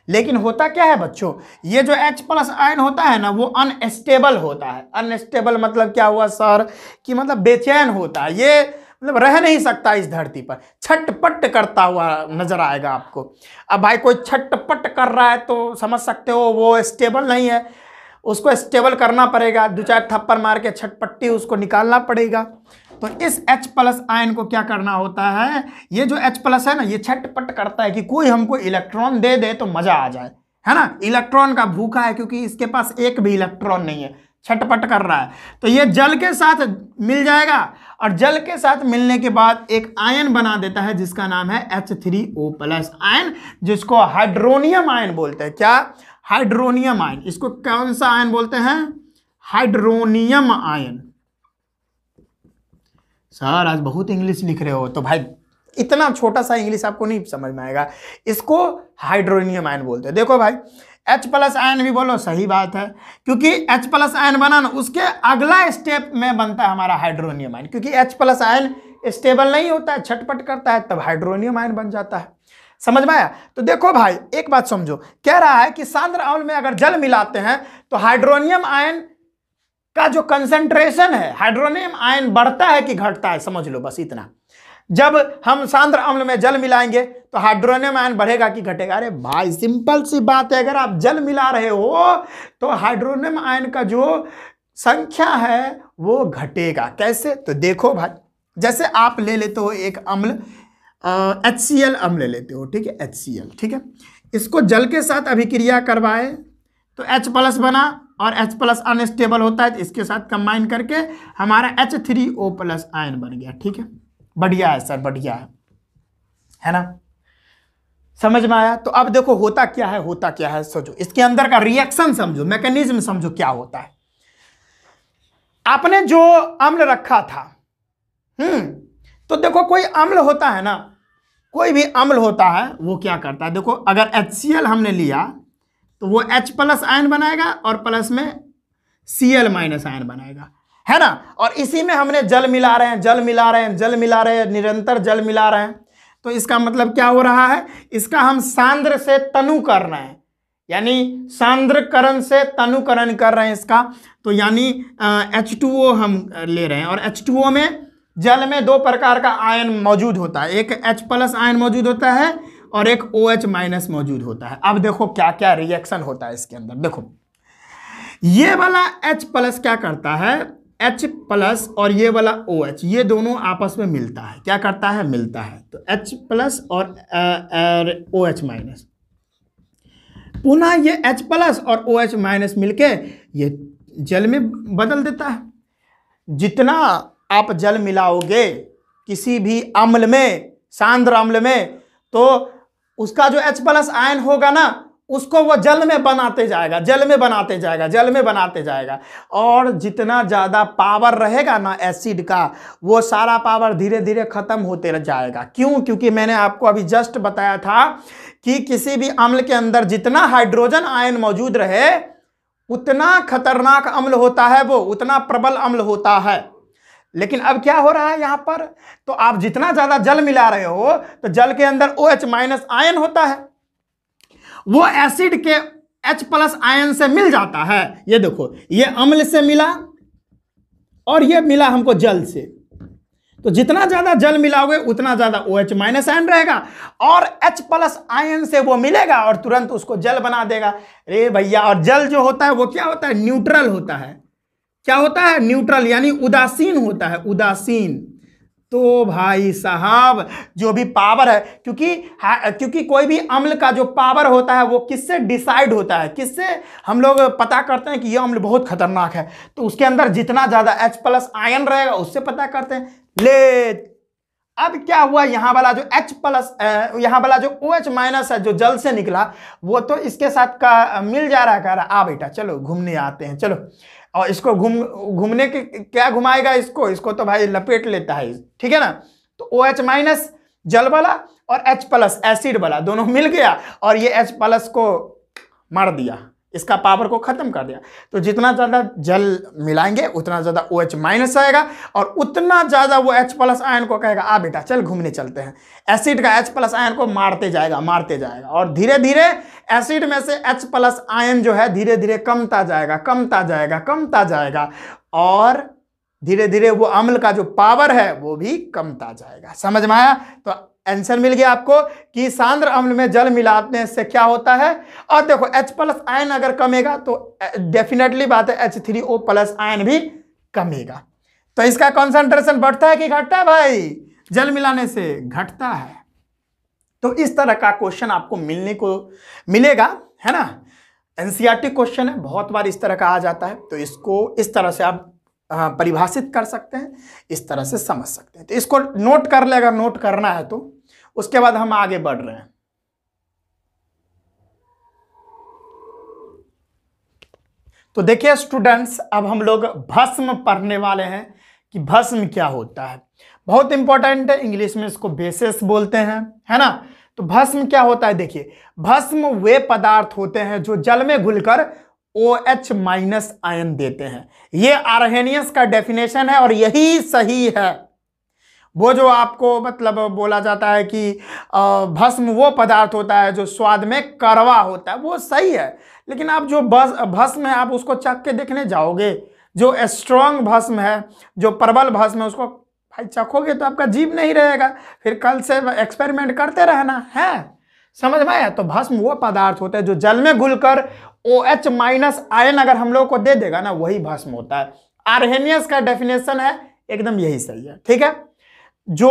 लेकिन होता क्या है बच्चों ये जो H प्लस आयन होता है ना वो अनस्टेबल होता है अनस्टेबल मतलब क्या हुआ सर कि मतलब बेचैन होता है ये मतलब रह नहीं सकता इस धरती पर छटपट करता हुआ नजर आएगा आपको अब भाई कोई छटपट कर रहा है तो समझ सकते हो वो स्टेबल नहीं है उसको स्टेबल करना पड़ेगा दो चार थप्पड़ मार के छटपट्टी उसको निकालना पड़ेगा तो इस एच प्लस आयन को क्या करना होता है ये जो एच प्लस है ना ये छटपट करता है कि कोई हमको इलेक्ट्रॉन दे दे तो मजा आ जाए है ना इलेक्ट्रॉन का भूखा है क्योंकि इसके पास एक भी इलेक्ट्रॉन नहीं है छटपट कर रहा है तो ये जल के साथ मिल जाएगा और जल के साथ मिलने के बाद एक आयन बना देता है जिसका नाम है H three O plus ion जिसको हाइड्रोनियम आयन बोलते हैं क्या हाइड्रोनियम आयन इसको कौन सा आयन बोलते हैं हाइड्रोनियम आयन सर आज बहुत इंग्लिश लिख रहे हो तो भाई इतना छोटा सा इंग्लिश आपको नहीं समझ में आएगा इसको हाइड्रोनियम आयन बोलते हैं देखो भाई एच प्लस आयन भी बोलो सही बात है क्योंकि एच प्लस आयन बना ना उसके अगला स्टेप में बनता है हमारा हाइड्रोनियम आयन क्योंकि एच प्लस आयन स्टेबल नहीं होता है छटपट करता है तब हाइड्रोनियम आयन बन जाता है समझ में आया तो देखो भाई एक बात समझो कह रहा है कि सांद्र अम्ल में अगर जल मिलाते हैं तो हाइड्रोनियम आयन का जो कंसेंट्रेशन है हाइड्रोनियम आयन बढ़ता है कि घटता है समझ लो बस इतना जब हम सांद्र अम्ल में जल मिलाएंगे तो हाइड्रोनियम आयन बढ़ेगा कि घटेगा अरे भाई सिंपल सी बात है अगर आप जल मिला रहे हो तो हाइड्रोनियम आयन का जो संख्या है वो घटेगा कैसे तो देखो भाई जैसे आप ले लेते हो एक अम्ल एच सी एल अम्ल ले लेते हो ठीक है एच सी एल ठीक है इसको जल के साथ अभिक्रिया करवाए तो H प्लस बना और H प्लस अनस्टेबल होता है तो इसके साथ कंबाइन करके हमारा H three O plus ion बन गया ठीक है बढ़िया है सर बढ़िया है है ना समझ में आया तो अब देखो होता क्या है होता क्या है सोचो इसके अंदर का रिएक्शन समझो मैकेनिज्म समझो क्या होता है आपने जो अम्ल रखा था हम्म तो देखो कोई अम्ल होता है ना कोई भी अम्ल होता है वो क्या करता है देखो अगर एच हमने लिया तो वो H प्लस आयन बनाएगा और प्लस में सी एल माइनस आयन बनाएगा है ना और इसी में हमने जल मिला रहे हैं जल मिला रहे हैं जल मिला रहे हैं निरंतर जल मिला रहे हैं तो इसका मतलब क्या हो रहा है इसका हम सांद्र से तनु कर रहे हैं यानी सांद्रकरण से तनुकरण कर रहे हैं इसका तो यानी एच हम ले रहे हैं और एच में जल में दो प्रकार का आयन मौजूद होता है एक H प्लस आयन मौजूद होता है और एक ओ OH माइनस मौजूद होता है अब देखो क्या क्या रिएक्शन होता है इसके अंदर देखो ये वाला H प्लस क्या करता है H प्लस और ये वाला ओ OH ये दोनों आपस में मिलता है क्या करता है मिलता है तो H प्लस और ओ एच माइनस पुनः ये H प्लस और ओ OH माइनस मिलके ये जल में बदल देता है जितना आप जल मिलाओगे किसी भी अम्ल में सांद्र अम्ल में तो उसका जो एच प्लस आयन होगा ना उसको वो जल में बनाते जाएगा जल में बनाते जाएगा जल में बनाते जाएगा और जितना ज़्यादा पावर रहेगा ना एसिड का वो सारा पावर धीरे धीरे ख़त्म होते जाएगा क्यों क्योंकि मैंने आपको अभी जस्ट बताया था कि किसी भी अम्ल के अंदर जितना हाइड्रोजन आयन मौजूद रहे उतना खतरनाक अम्ल होता है वो उतना प्रबल अम्ल होता है लेकिन अब क्या हो रहा है यहां पर तो आप जितना ज़्यादा जल मिला रहे हो तो जल के अंदर ओ एच माइनस आयन होता है वो एसिड के एच प्लस आयन से मिल जाता है ये देखो ये अम्ल से मिला और ये मिला हमको जल से तो जितना ज़्यादा जल मिलाओगे उतना ज़्यादा ओ एच माइनस आयन रहेगा और एच प्लस आयन से वो मिलेगा और तुरंत उसको जल बना देगा अरे भैया और जल जो होता है वो क्या होता है न्यूट्रल होता है क्या होता है न्यूट्रल यानी उदासीन होता है उदासीन तो भाई साहब जो भी पावर है क्योंकि क्योंकि कोई भी अम्ल का जो पावर होता है वो किससे डिसाइड होता है किससे हम लोग पता करते हैं कि यह अम्ल बहुत खतरनाक है तो उसके अंदर जितना ज़्यादा H प्लस आयन रहेगा उससे पता करते हैं ले अब क्या हुआ यहाँ वाला जो H प्लस यहाँ वाला जो ओ एच माइनस है जो जल से निकला वो तो इसके साथ का मिल जा रहा है कह रहा आ बेटा चलो घूमने आते हैं चलो और इसको घूम घूमने के क्या घुमाएगा इसको इसको तो भाई लपेट लेता है ठीक है ना तो ओ एच माइनस जल वाला और एच प्लस एसिड वाला दोनों मिल गया और ये एच प्लस को मार दिया इसका पावर को ख़त्म कर दिया तो जितना ज़्यादा जल मिलाएंगे उतना ज़्यादा ओ OH एच माइनस आएगा और उतना ज़्यादा वो एच प्लस आयन को कहेगा आ बेटा चल घूमने चलते हैं एसिड का एच प्लस आयन को मारते जाएगा मारते जाएगा और धीरे धीरे एसिड में से एच प्लस आयन जो है धीरे धीरे कमता जाएगा कमता जाएगा कमता जाएगा और धीरे धीरे वो अम्ल का जो पावर है वो भी कमता जाएगा समझ में आया तो आंसर मिल गया आपको कि सांद्र अम्ल में जल मिलाने से क्या होता है और देखो H प्लस आयन अगर कमेगा तो डेफिनेटली बात है H three O plus ion भी कमेगा तो इसका कॉन्सेंट्रेशन बढ़ता है कि घटता है भाई जल मिलाने से घटता है तो इस तरह का क्वेश्चन आपको मिलने को मिलेगा है ना एनसीआरटी क्वेश्चन है बहुत बार इस तरह का आ जाता है तो इसको इस तरह से आप परिभाषित कर सकते हैं इस तरह से समझ सकते हैं तो इसको नोट कर ले अगर नोट करना है तो उसके बाद हम आगे बढ़ रहे हैं तो देखिए स्टूडेंट्स अब हम लोग भस्म पढ़ने वाले हैं कि भस्म क्या होता है बहुत इंपॉर्टेंट है इंग्लिश में इसको बेसिस बोलते हैं है ना तो भस्म क्या होता है देखिए भस्म वे पदार्थ होते हैं जो जल में घुलकर ओ एच माइनस आयन देते हैं ये आरहेनियस का डेफिनेशन है और यही सही है वो जो आपको मतलब बोला जाता है कि भस्म वो पदार्थ होता है जो स्वाद में करवा होता है वो सही है लेकिन आप जो बस भस्म है आप उसको चख के देखने जाओगे जो स्ट्रॉन्ग भस्म है जो प्रबल भस्म है उसको भाई चखोगे तो आपका जीव नहीं रहेगा फिर कल से एक्सपेरिमेंट करते रहना है समझ में आया तो भस्म वो पदार्थ होता है जो जल में घुल कर ओ एच माइनस आयन अगर हम लोगों को दे देगा ना वही भस्म होता है आरहेनियस का डेफिनेशन है एकदम यही सही है ठीक है जो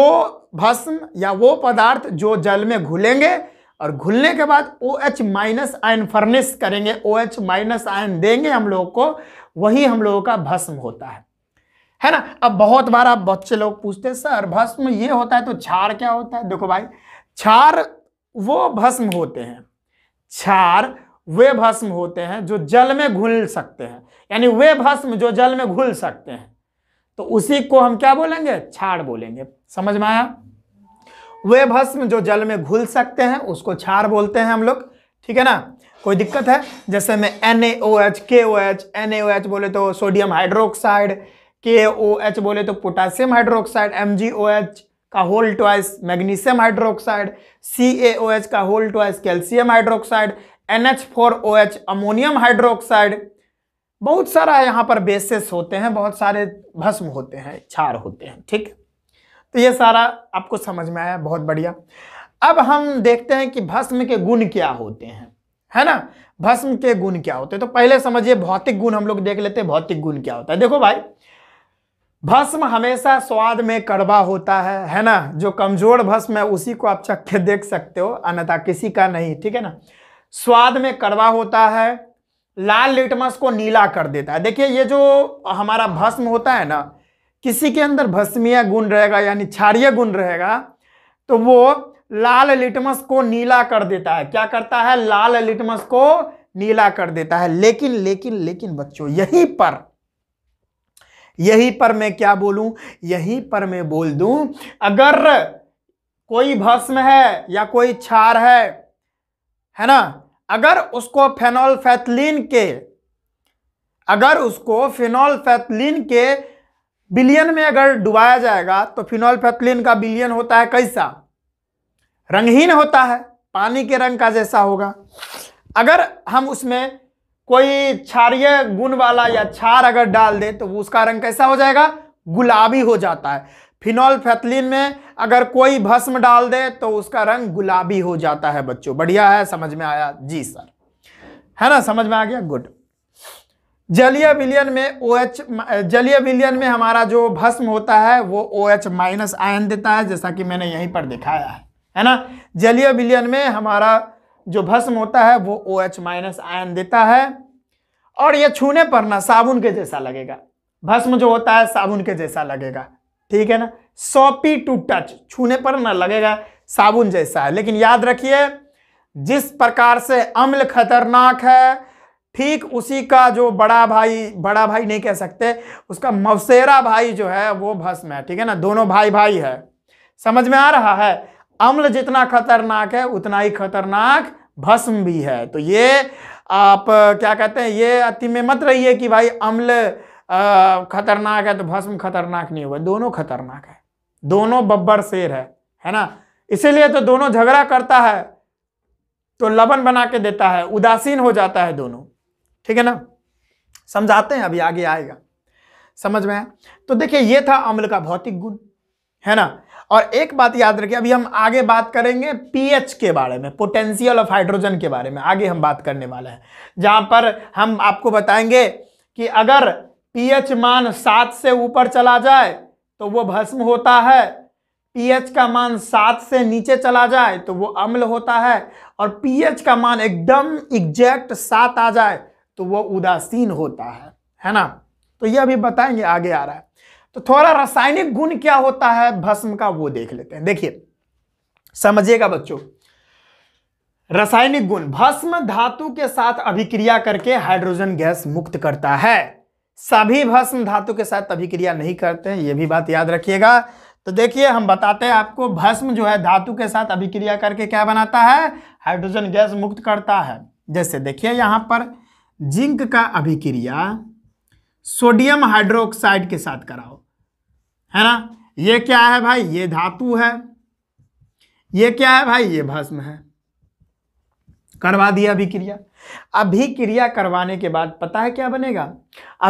भस्म या वो पदार्थ जो जल में घुलेंगे और घुलने के बाद O H minus ion furnish करेंगे ओ एच माइनस आयन देंगे हम लोग को वही हम लोगों का भस्म होता है है ना अब बहुत बार आप बच्चे लोग पूछते हैं सर भस्म ये होता है तो छार क्या होता है देखो भाई छार वो भस्म होते हैं छार वे भस्म होते हैं जो जल में घुल सकते हैं यानी वे भस्म जो जल में घुल सकते हैं तो उसी को हम क्या बोलेंगे छाड़ बोलेंगे समझ में आया वे भस्म जो जल में घुल सकते हैं उसको क्षार बोलते हैं हम लोग ठीक है ना कोई दिक्कत है जैसे मैं N A O H K O H N A O H बोले तो sodium hydroxide K O H बोले तो potassium hydroxide M G O H का whole twice magnesium hydroxide C A O H का whole twice calcium hydroxide N H four O H ammonium hydroxide बहुत सारा यहाँ पर बेसिस होते हैं बहुत सारे भस्म होते हैं क्षार होते हैं ठीक है तो ये सारा आपको समझ में आया बहुत बढ़िया अब हम देखते हैं कि भस्म के गुण क्या होते हैं है ना भस्म के गुण क्या होते हैं तो पहले समझिए भौतिक गुण हम लोग देख लेते हैं भौतिक गुण क्या होता है देखो भाई भस्म हमेशा स्वाद में कड़वा होता है है ना जो कमजोर भस्म है उसी को आप चख के देख सकते हो अन्यथा किसी का नहीं ठीक है ना स्वाद में कड़वा होता है लाल लिटमस को नीला कर देता है देखिए ये जो हमारा भस्म होता है ना किसी के अंदर भस्मीय गुण रहेगा यानी क्षारिय गुण रहेगा तो वो लाल लिटमस को नीला कर देता है क्या करता है लाल लिटमस को नीला कर देता है लेकिन लेकिन लेकिन बच्चों यहीं पर यहीं पर मैं क्या बोलूं यहीं पर मैं बोल दूं अगर कोई भस्म है या कोई क्षार है है ना अगर उसको फेनोल फैथलिन के अगर उसको फिनोल फैथलिन के बिलियन में अगर डुबाया जाएगा तो फिनोलफेथलिन का बिलियन होता है कैसा रंगहीन होता है पानी के रंग का जैसा होगा अगर हम उसमें कोई क्षारिय गुण वाला या क्षार अगर डाल दें तो उसका रंग कैसा हो जाएगा गुलाबी हो जाता है फिनॉल फैथलिन में अगर कोई भस्म डाल दे तो उसका रंग गुलाबी हो जाता है बच्चों बढ़िया है समझ में आया जी सर है ना समझ में आ गया गुड जलीय विलियन में ओ OH, एच जलीय विलियन में हमारा जो भस्म होता है वो ओ एच माइनस आयन देता है जैसा कि मैंने यहीं पर दिखाया है है ना जलीय विलियन में हमारा जो भस्म होता है वो ओ एच माइनस आयन देता है और ये छूने पर ना साबुन के जैसा लगेगा भस्म जो होता है साबुन के जैसा लगेगा ठीक है ना सॉपी टू टच छूने पर ना लगेगा साबुन जैसा है लेकिन याद रखिए जिस प्रकार से अम्ल खतरनाक है ठीक उसी का जो बड़ा भाई बड़ा भाई नहीं कह सकते उसका मवसेरा भाई जो है वो भस्म है ठीक है ना दोनों भाई भाई है समझ में आ रहा है अम्ल जितना खतरनाक है उतना ही खतरनाक भस्म भी है तो ये आप क्या कहते हैं ये अति में मत रहिए कि भाई अम्ल खतरनाक है तो भस्म खतरनाक नहीं होगा दोनों खतरनाक है दोनों बब्बर शेर है है ना इसीलिए तो दोनों झगड़ा करता है तो लवन बना के देता है उदासीन हो जाता है दोनों ठीक है ना समझाते हैं अभी आगे आएगा समझ में तो देखिए ये था अम्ल का भौतिक गुण है ना और एक बात याद रखिए अभी हम आगे बात करेंगे पीएच के बारे में पोटेंशियल ऑफ हाइड्रोजन के बारे में आगे हम बात करने वाले हैं जहां पर हम आपको बताएंगे कि अगर पीएच मान सात से ऊपर चला जाए तो वो भस्म होता है पीएच का मान सात से नीचे चला जाए तो वो अम्ल होता है और पीएच का मान एकदम एग्जैक्ट सात आ जाए तो वो उदासीन होता है है ना तो यह अभी बताएंगे आगे आ रहा है तो थोड़ा रासायनिक गुण क्या होता है भस्म का वो देख लेते हैं देखिए समझिएगा बच्चों रासायनिक गुण भस्म धातु के साथ अभिक्रिया करके हाइड्रोजन गैस मुक्त करता है सभी भस्म धातु के साथ अभिक्रिया नहीं करते हैं ये भी बात याद रखिएगा तो देखिए हम बताते हैं आपको भस्म जो है धातु के साथ अभिक्रिया करके क्या बनाता है हाइड्रोजन गैस मुक्त करता है जैसे देखिए यहां पर जिंक का अभिक्रिया सोडियम हाइड्रोक्साइड के साथ कराओ है ना ये क्या है भाई ये धातु है ये क्या है भाई ये भस्म है करवा दिया अभिक्रिया अभिक्रिया करवाने के बाद पता है क्या बनेगा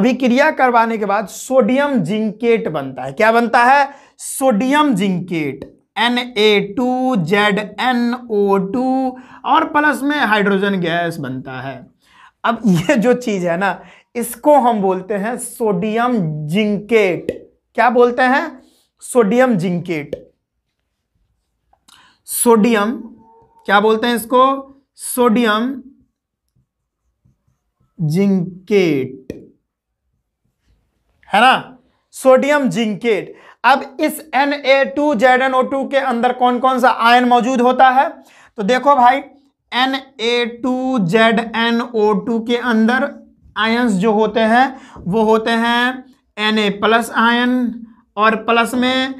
अभिक्रिया करवाने के बाद सोडियम जिंकेट बनता है क्या बनता है sodium zincate N A two Z N O two और प्लस में हाइड्रोजन गैस बनता है अब ये जो चीज है ना इसको हम बोलते हैं सोडियम जिंकेट क्या बोलते हैं सोडियम जिंकेट सोडियम क्या बोलते हैं इसको सोडियम जिंकेट है ना सोडियम जिंकेट अब इस Na2 ZnO2 के अंदर कौन कौन सा आयन मौजूद होता है तो देखो भाई N A two Z N O two के अंदर आयंस जो होते हैं वो होते हैं एन ए प्लस आयन और प्लस में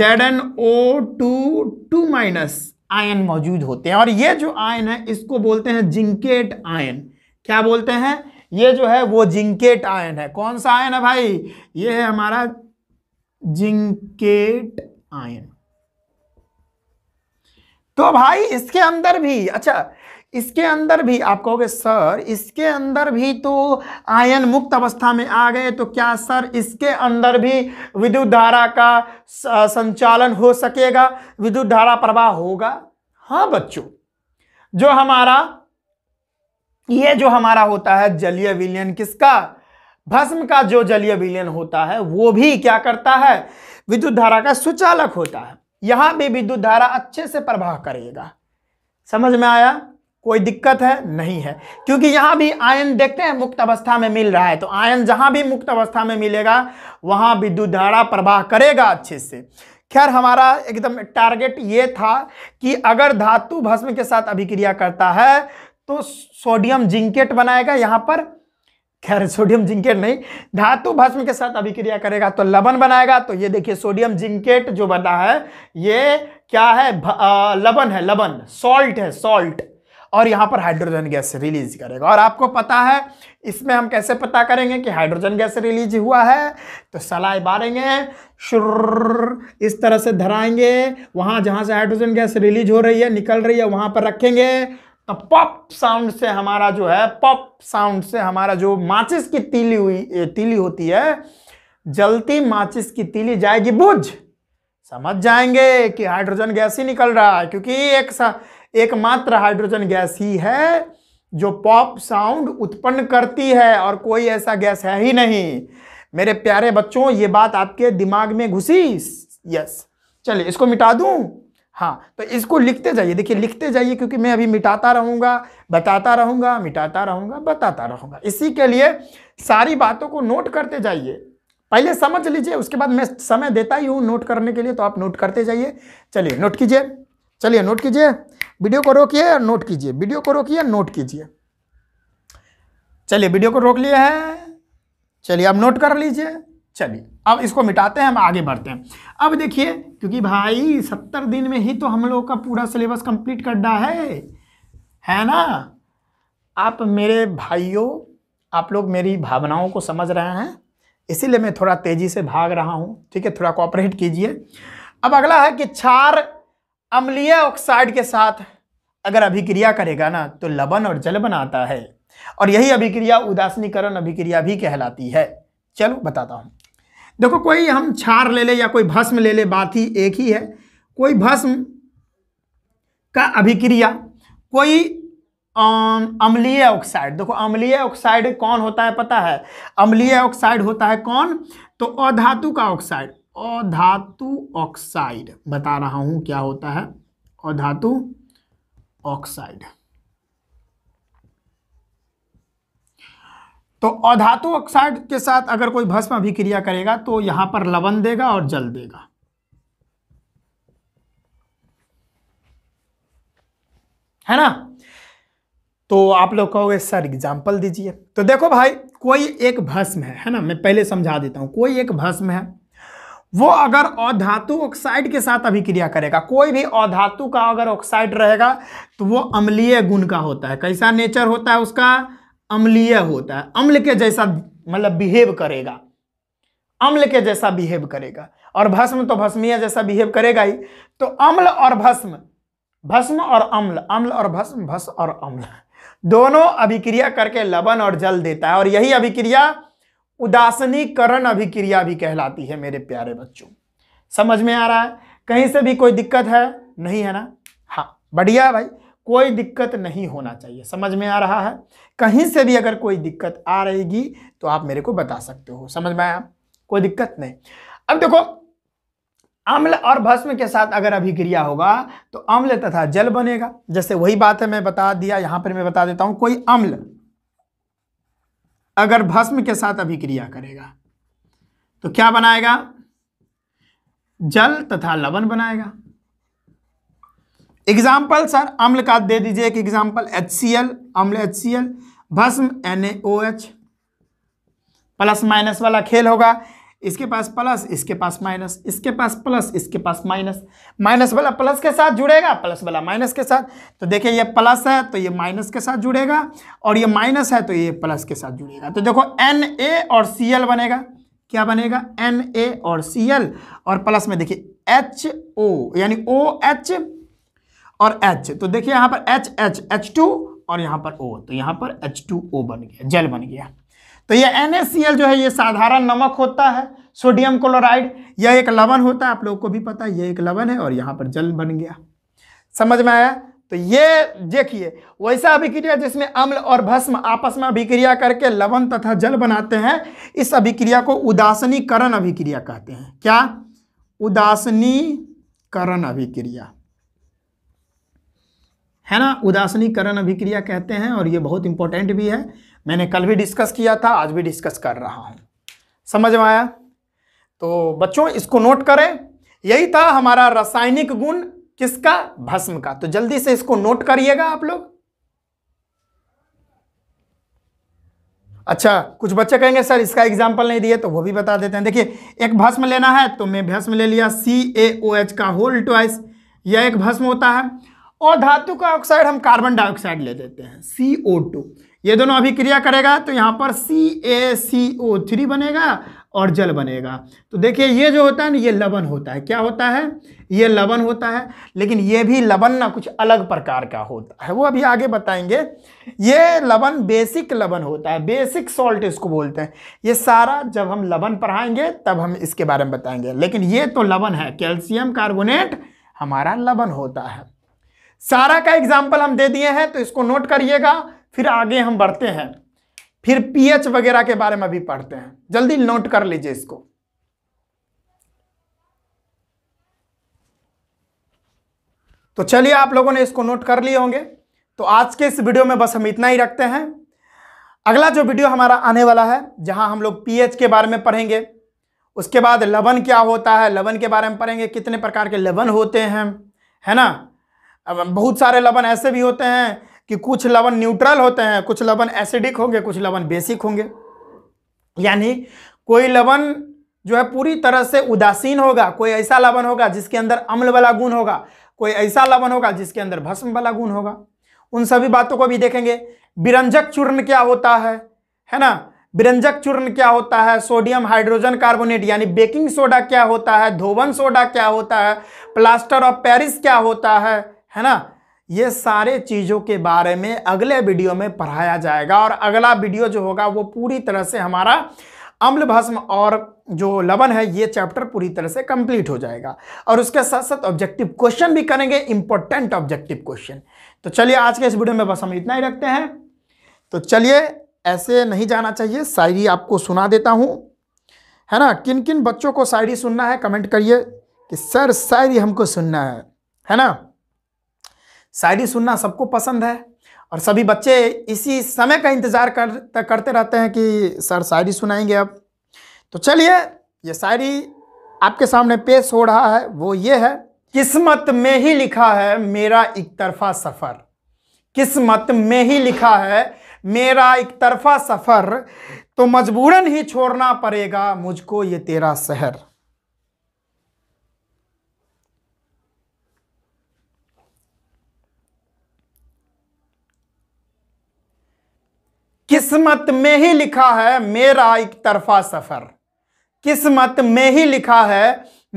Z N O two two minus ion मौजूद होते हैं और ये जो आयन है इसको बोलते हैं जिंकेट आयन क्या बोलते हैं ये जो है वो जिंकेट आयन है कौन सा आयन है भाई ये है हमारा जिंकेट आयन तो भाई इसके अंदर भी अच्छा इसके अंदर भी आप कहोगे सर इसके अंदर भी तो आयन मुक्त अवस्था में आ गए तो क्या सर इसके अंदर भी विद्युत धारा का संचालन हो सकेगा विद्युत धारा प्रवाह होगा हाँ बच्चों जो हमारा ये जो हमारा होता है जलीय विलयन किसका भस्म का जो जलीय विलयन होता है वो भी क्या करता है विद्युत धारा का सुचालक होता है यहां भी विद्युत धारा अच्छे से प्रवाह करेगा समझ में आया कोई दिक्कत है नहीं है क्योंकि यहां भी आयन देखते हैं मुक्त अवस्था में मिल रहा है तो आयन जहां भी मुक्त अवस्था में मिलेगा वहाँ विद्युत धारा प्रवाह करेगा अच्छे से खैर हमारा एकदम टारगेट ये था कि अगर धातु भस्म के साथ अभिक्रिया करता है तो सोडियम जिंकेट बनाएगा यहाँ पर खैर सोडियम जिंकेट नहीं धातु भस्म के साथ अभिक्रिया करेगा तो लबन बनाएगा तो ये देखिए सोडियम जिंकेट जो बना है ये क्या है आ, लबन है लबन सॉल्ट है सॉल्ट और यहाँ पर हाइड्रोजन गैस रिलीज करेगा और आपको पता है इसमें हम कैसे पता करेंगे कि हाइड्रोजन गैस रिलीज हुआ है तो सलाई बारेंगे शुर्र इस तरह से धराएंगे वहाँ जहाँ से हाइड्रोजन गैस रिलीज हो रही है निकल रही है वहाँ पर रखेंगे तो पॉप साउंड से हमारा जो है पॉप साउंड से हमारा जो माचिस की तीली हुई तीली होती है जलती माचिस की तीली जाएगी बुझ समझ जाएंगे कि हाइड्रोजन गैस ही निकल रहा है क्योंकि एक एकमात्र हाइड्रोजन गैस ही है जो पॉप साउंड उत्पन्न करती है और कोई ऐसा गैस है ही नहीं मेरे प्यारे बच्चों ये बात आपके दिमाग में घुसी यस चलिए इसको मिटा दूं हाँ तो इसको लिखते जाइए देखिए लिखते जाइए क्योंकि मैं अभी मिटाता रहूँगा बताता रहूँगा मिटाता रहूँगा बताता रहूँगा इसी के लिए सारी बातों को नोट करते जाइए पहले समझ लीजिए उसके बाद मैं समय देता ही हूँ नोट करने के लिए तो आप नोट करते जाइए चलिए नोट कीजिए चलिए नोट कीजिए वीडियो को रोकिए और नोट कीजिए वीडियो को रोकिए नोट कीजिए चलिए वीडियो को रोक लिया है चलिए अब नोट कर लीजिए चलिए अब इसको मिटाते हैं हम आगे बढ़ते हैं अब देखिए क्योंकि भाई सत्तर दिन में ही तो हम लोग का पूरा सिलेबस कंप्लीट करना है है ना आप मेरे भाइयों आप लोग मेरी भावनाओं को समझ रहे हैं इसीलिए मैं थोड़ा तेज़ी से भाग रहा हूँ ठीक है थोड़ा कॉपरेट कीजिए अब अगला है कि क्षार अम्लीय ऑक्साइड के साथ अगर अभिक्रिया करेगा ना तो लवन और जल बनाता है और यही अभिक्रिया उदासनीकरण अभिक्रिया भी कहलाती है चलो बताता हूँ देखो कोई हम छार ले ले या कोई भस्म ले ले बात ही एक ही है कोई भस्म का अभिक्रिया कोई अम्लीय ऑक्साइड देखो अम्लीय ऑक्साइड कौन होता है पता है अम्लीय ऑक्साइड होता है कौन तो अधातु का ऑक्साइड अधातु ऑक्साइड बता रहा हूँ क्या होता है अधातु ऑक्साइड तो अधातु ऑक्साइड के साथ अगर कोई भस्म अभिक्रिया करेगा तो यहां पर लवन देगा और जल देगा है ना तो आप लोग कहोगे सर एग्जाम्पल दीजिए तो देखो भाई कोई एक भस्म है है ना मैं पहले समझा देता हूं कोई एक भस्म है वो अगर अधातु ऑक्साइड के साथ अभिक्रिया करेगा कोई भी अधातु का अगर ऑक्साइड रहेगा तो वो अम्लीय गुण का होता है कैसा नेचर होता है उसका अम्लीय होता है अम्ल के जैसा मतलब बिहेव करेगा अम्ल के जैसा बिहेव करेगा और भस्म तो भस्मीय जैसा बिहेव करेगा ही तो अम्ल और भस्म भस्म और अम्ल अम्ल और भस्म भस्म और अम्ल दोनों अभिक्रिया करके लवन और जल देता है और यही अभिक्रिया उदासनीकरण अभिक्रिया भी कहलाती है मेरे प्यारे बच्चों समझ में आ रहा है कहीं से भी कोई दिक्कत है नहीं है ना हाँ बढ़िया भाई कोई दिक्कत नहीं होना चाहिए समझ में आ रहा है कहीं से भी अगर कोई दिक्कत आ रहेगी तो आप मेरे को बता सकते हो समझ में आया कोई दिक्कत नहीं अब देखो अम्ल और भस्म के साथ अगर अभिक्रिया होगा तो अम्ल तथा जल बनेगा जैसे वही बात है मैं बता दिया यहां पर मैं बता देता हूं कोई अम्ल अगर भस्म के साथ अभिक्रिया करेगा तो क्या बनाएगा जल तथा लवण बनाएगा एग्जाम्पल सर अम्ल का दे दीजिए एक एग्जाम्पल एच सी एल अम्ल एच सी एल भस्म N A O H plus minus वाला खेल होगा इसके पास प्लस इसके पास माइनस इसके पास प्लस इसके पास माइनस माइनस वाला प्लस के साथ जुड़ेगा प्लस वाला माइनस के साथ तो देखिए ये प्लस है तो ये माइनस के साथ जुड़ेगा और ये माइनस है तो ये प्लस के साथ जुड़ेगा तो देखो एन ए और सी एल बनेगा क्या बनेगा एन ए और सी एल और प्लस में देखिए एच ओ यानी ओ एच और एच तो देखिए यहाँ पर एच एच एच टू और यहाँ पर ओ तो यहाँ पर एच टू ओ बन गया जल बन गया तो सी एल जो है ये साधारण नमक होता है सोडियम क्लोराइड यह एक लवण होता है आप लोगों को भी पता है यह एक लवण है और यहाँ पर जल बन गया समझ में आया तो ये देखिए वैसा अभिक्रिया जिसमें अम्ल और भस्म आपस में अभिक्रिया करके लवण तथा जल बनाते हैं इस अभिक्रिया को उदासनीकरण अभिक्रिया कहते हैं क्या उदासनीकरण अभिक्रिया है ना उदासनीकरण अभिक्रिया कहते हैं और ये बहुत इंपॉर्टेंट भी है मैंने कल भी डिस्कस किया था आज भी डिस्कस कर रहा हूँ समझ में आया तो बच्चों इसको नोट करें यही था हमारा रासायनिक गुण किसका भस्म का तो जल्दी से इसको नोट करिएगा आप लोग अच्छा कुछ बच्चे कहेंगे सर इसका एग्जाम्पल नहीं दिए तो वो भी बता देते हैं देखिए एक भस्म लेना है तो मैं भस्म ले लिया सी ए ओ एच का होल ट्वाइस यह एक भस्म होता है और धातु का ऑक्साइड हम कार्बन डाइऑक्साइड ले देते हैं सी ओ टू ये दोनों अभिक्रिया करेगा तो यहाँ पर सी ए सी ओ थ्री बनेगा और जल बनेगा तो देखिए ये जो होता है ना ये लवन होता है क्या होता है ये लवन होता है लेकिन ये भी लवन ना कुछ अलग प्रकार का होता है वो अभी आगे बताएंगे ये लवन बेसिक लवन होता है बेसिक सॉल्ट इसको बोलते हैं ये सारा जब हम लवन पढ़ाएंगे तब हम इसके बारे में बताएंगे लेकिन ये तो लवन है कैल्शियम कार्बोनेट हमारा लवन होता है सारा का एग्जाम्पल हम दे दिए हैं तो इसको नोट करिएगा फिर आगे हम बढ़ते हैं फिर पीएच वगैरह के बारे में भी पढ़ते हैं जल्दी नोट कर लीजिए इसको तो चलिए आप लोगों ने इसको नोट कर लिए होंगे तो आज के इस वीडियो में बस हम इतना ही रखते हैं अगला जो वीडियो हमारा आने वाला है जहां हम लोग पीएच के बारे में पढ़ेंगे उसके बाद लवन क्या होता है लवन के बारे में पढ़ेंगे कितने प्रकार के लवन होते हैं है ना अब बहुत सारे लवन ऐसे भी होते हैं कि कुछ लवन न्यूट्रल होते हैं कुछ लवन एसिडिक होंगे कुछ लवन बेसिक होंगे यानी कोई लवन जो है पूरी तरह से उदासीन होगा कोई ऐसा लवन होगा जिसके अंदर अम्ल वाला गुण होगा कोई ऐसा लवन होगा जिसके अंदर भस्म वाला गुण होगा उन सभी बातों को भी देखेंगे बिरंजक चूर्ण क्या होता है है ना बिरंजक चूर्ण क्या होता है सोडियम हाइड्रोजन कार्बोनेट यानी बेकिंग सोडा क्या होता है धोवन सोडा क्या होता है प्लास्टर ऑफ पेरिस क्या होता है है ना ये सारे चीज़ों के बारे में अगले वीडियो में पढ़ाया जाएगा और अगला वीडियो जो होगा वो पूरी तरह से हमारा अम्ल भस्म और जो लवन है ये चैप्टर पूरी तरह से कंप्लीट हो जाएगा और उसके साथ साथ ऑब्जेक्टिव क्वेश्चन भी करेंगे इंपॉर्टेंट ऑब्जेक्टिव क्वेश्चन तो चलिए आज के इस वीडियो में बस हम इतना ही रखते हैं तो चलिए ऐसे नहीं जाना चाहिए शायरी आपको सुना देता हूँ है ना किन किन बच्चों को शायरी सुनना है कमेंट करिए कि सर शायरी हमको सुनना है है ना शायरी सुनना सबको पसंद है और सभी बच्चे इसी समय का इंतज़ार कर करते रहते हैं कि सर शायरी सुनाएंगे अब तो चलिए ये शायरी आपके सामने पेश हो रहा है वो ये है किस्मत में ही लिखा है मेरा एक तरफा सफ़र किस्मत में ही लिखा है मेरा एक तरफा सफ़र तो मजबूरन ही छोड़ना पड़ेगा मुझको ये तेरा शहर किस्मत में ही लिखा है मेरा एक तरफा सफर किस्मत में ही लिखा है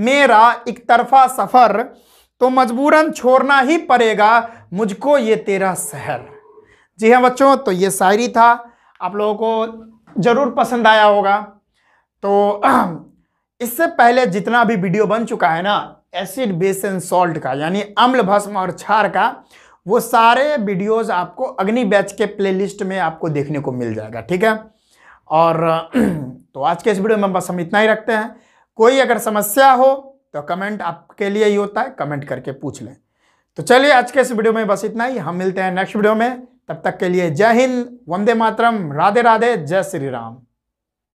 मेरा एक तरफा सफर तो मजबूरन छोड़ना ही पड़ेगा मुझको ये तेरा शहर जी हाँ बच्चों तो ये शायरी था आप लोगों को ज़रूर पसंद आया होगा तो इससे पहले जितना भी वीडियो बन चुका है ना एसिड बेसन सॉल्ट का यानी अम्ल भस्म और क्षार का वो सारे वीडियोस आपको अग्नि बैच के प्लेलिस्ट में आपको देखने को मिल जाएगा ठीक है और तो आज के इस वीडियो में बस हम इतना ही रखते हैं कोई अगर समस्या हो तो कमेंट आपके लिए ही होता है कमेंट करके पूछ लें तो चलिए आज के इस वीडियो में बस इतना ही हम मिलते हैं नेक्स्ट वीडियो में तब तक के लिए जय हिंद वंदे मातरम राधे राधे जय श्री राम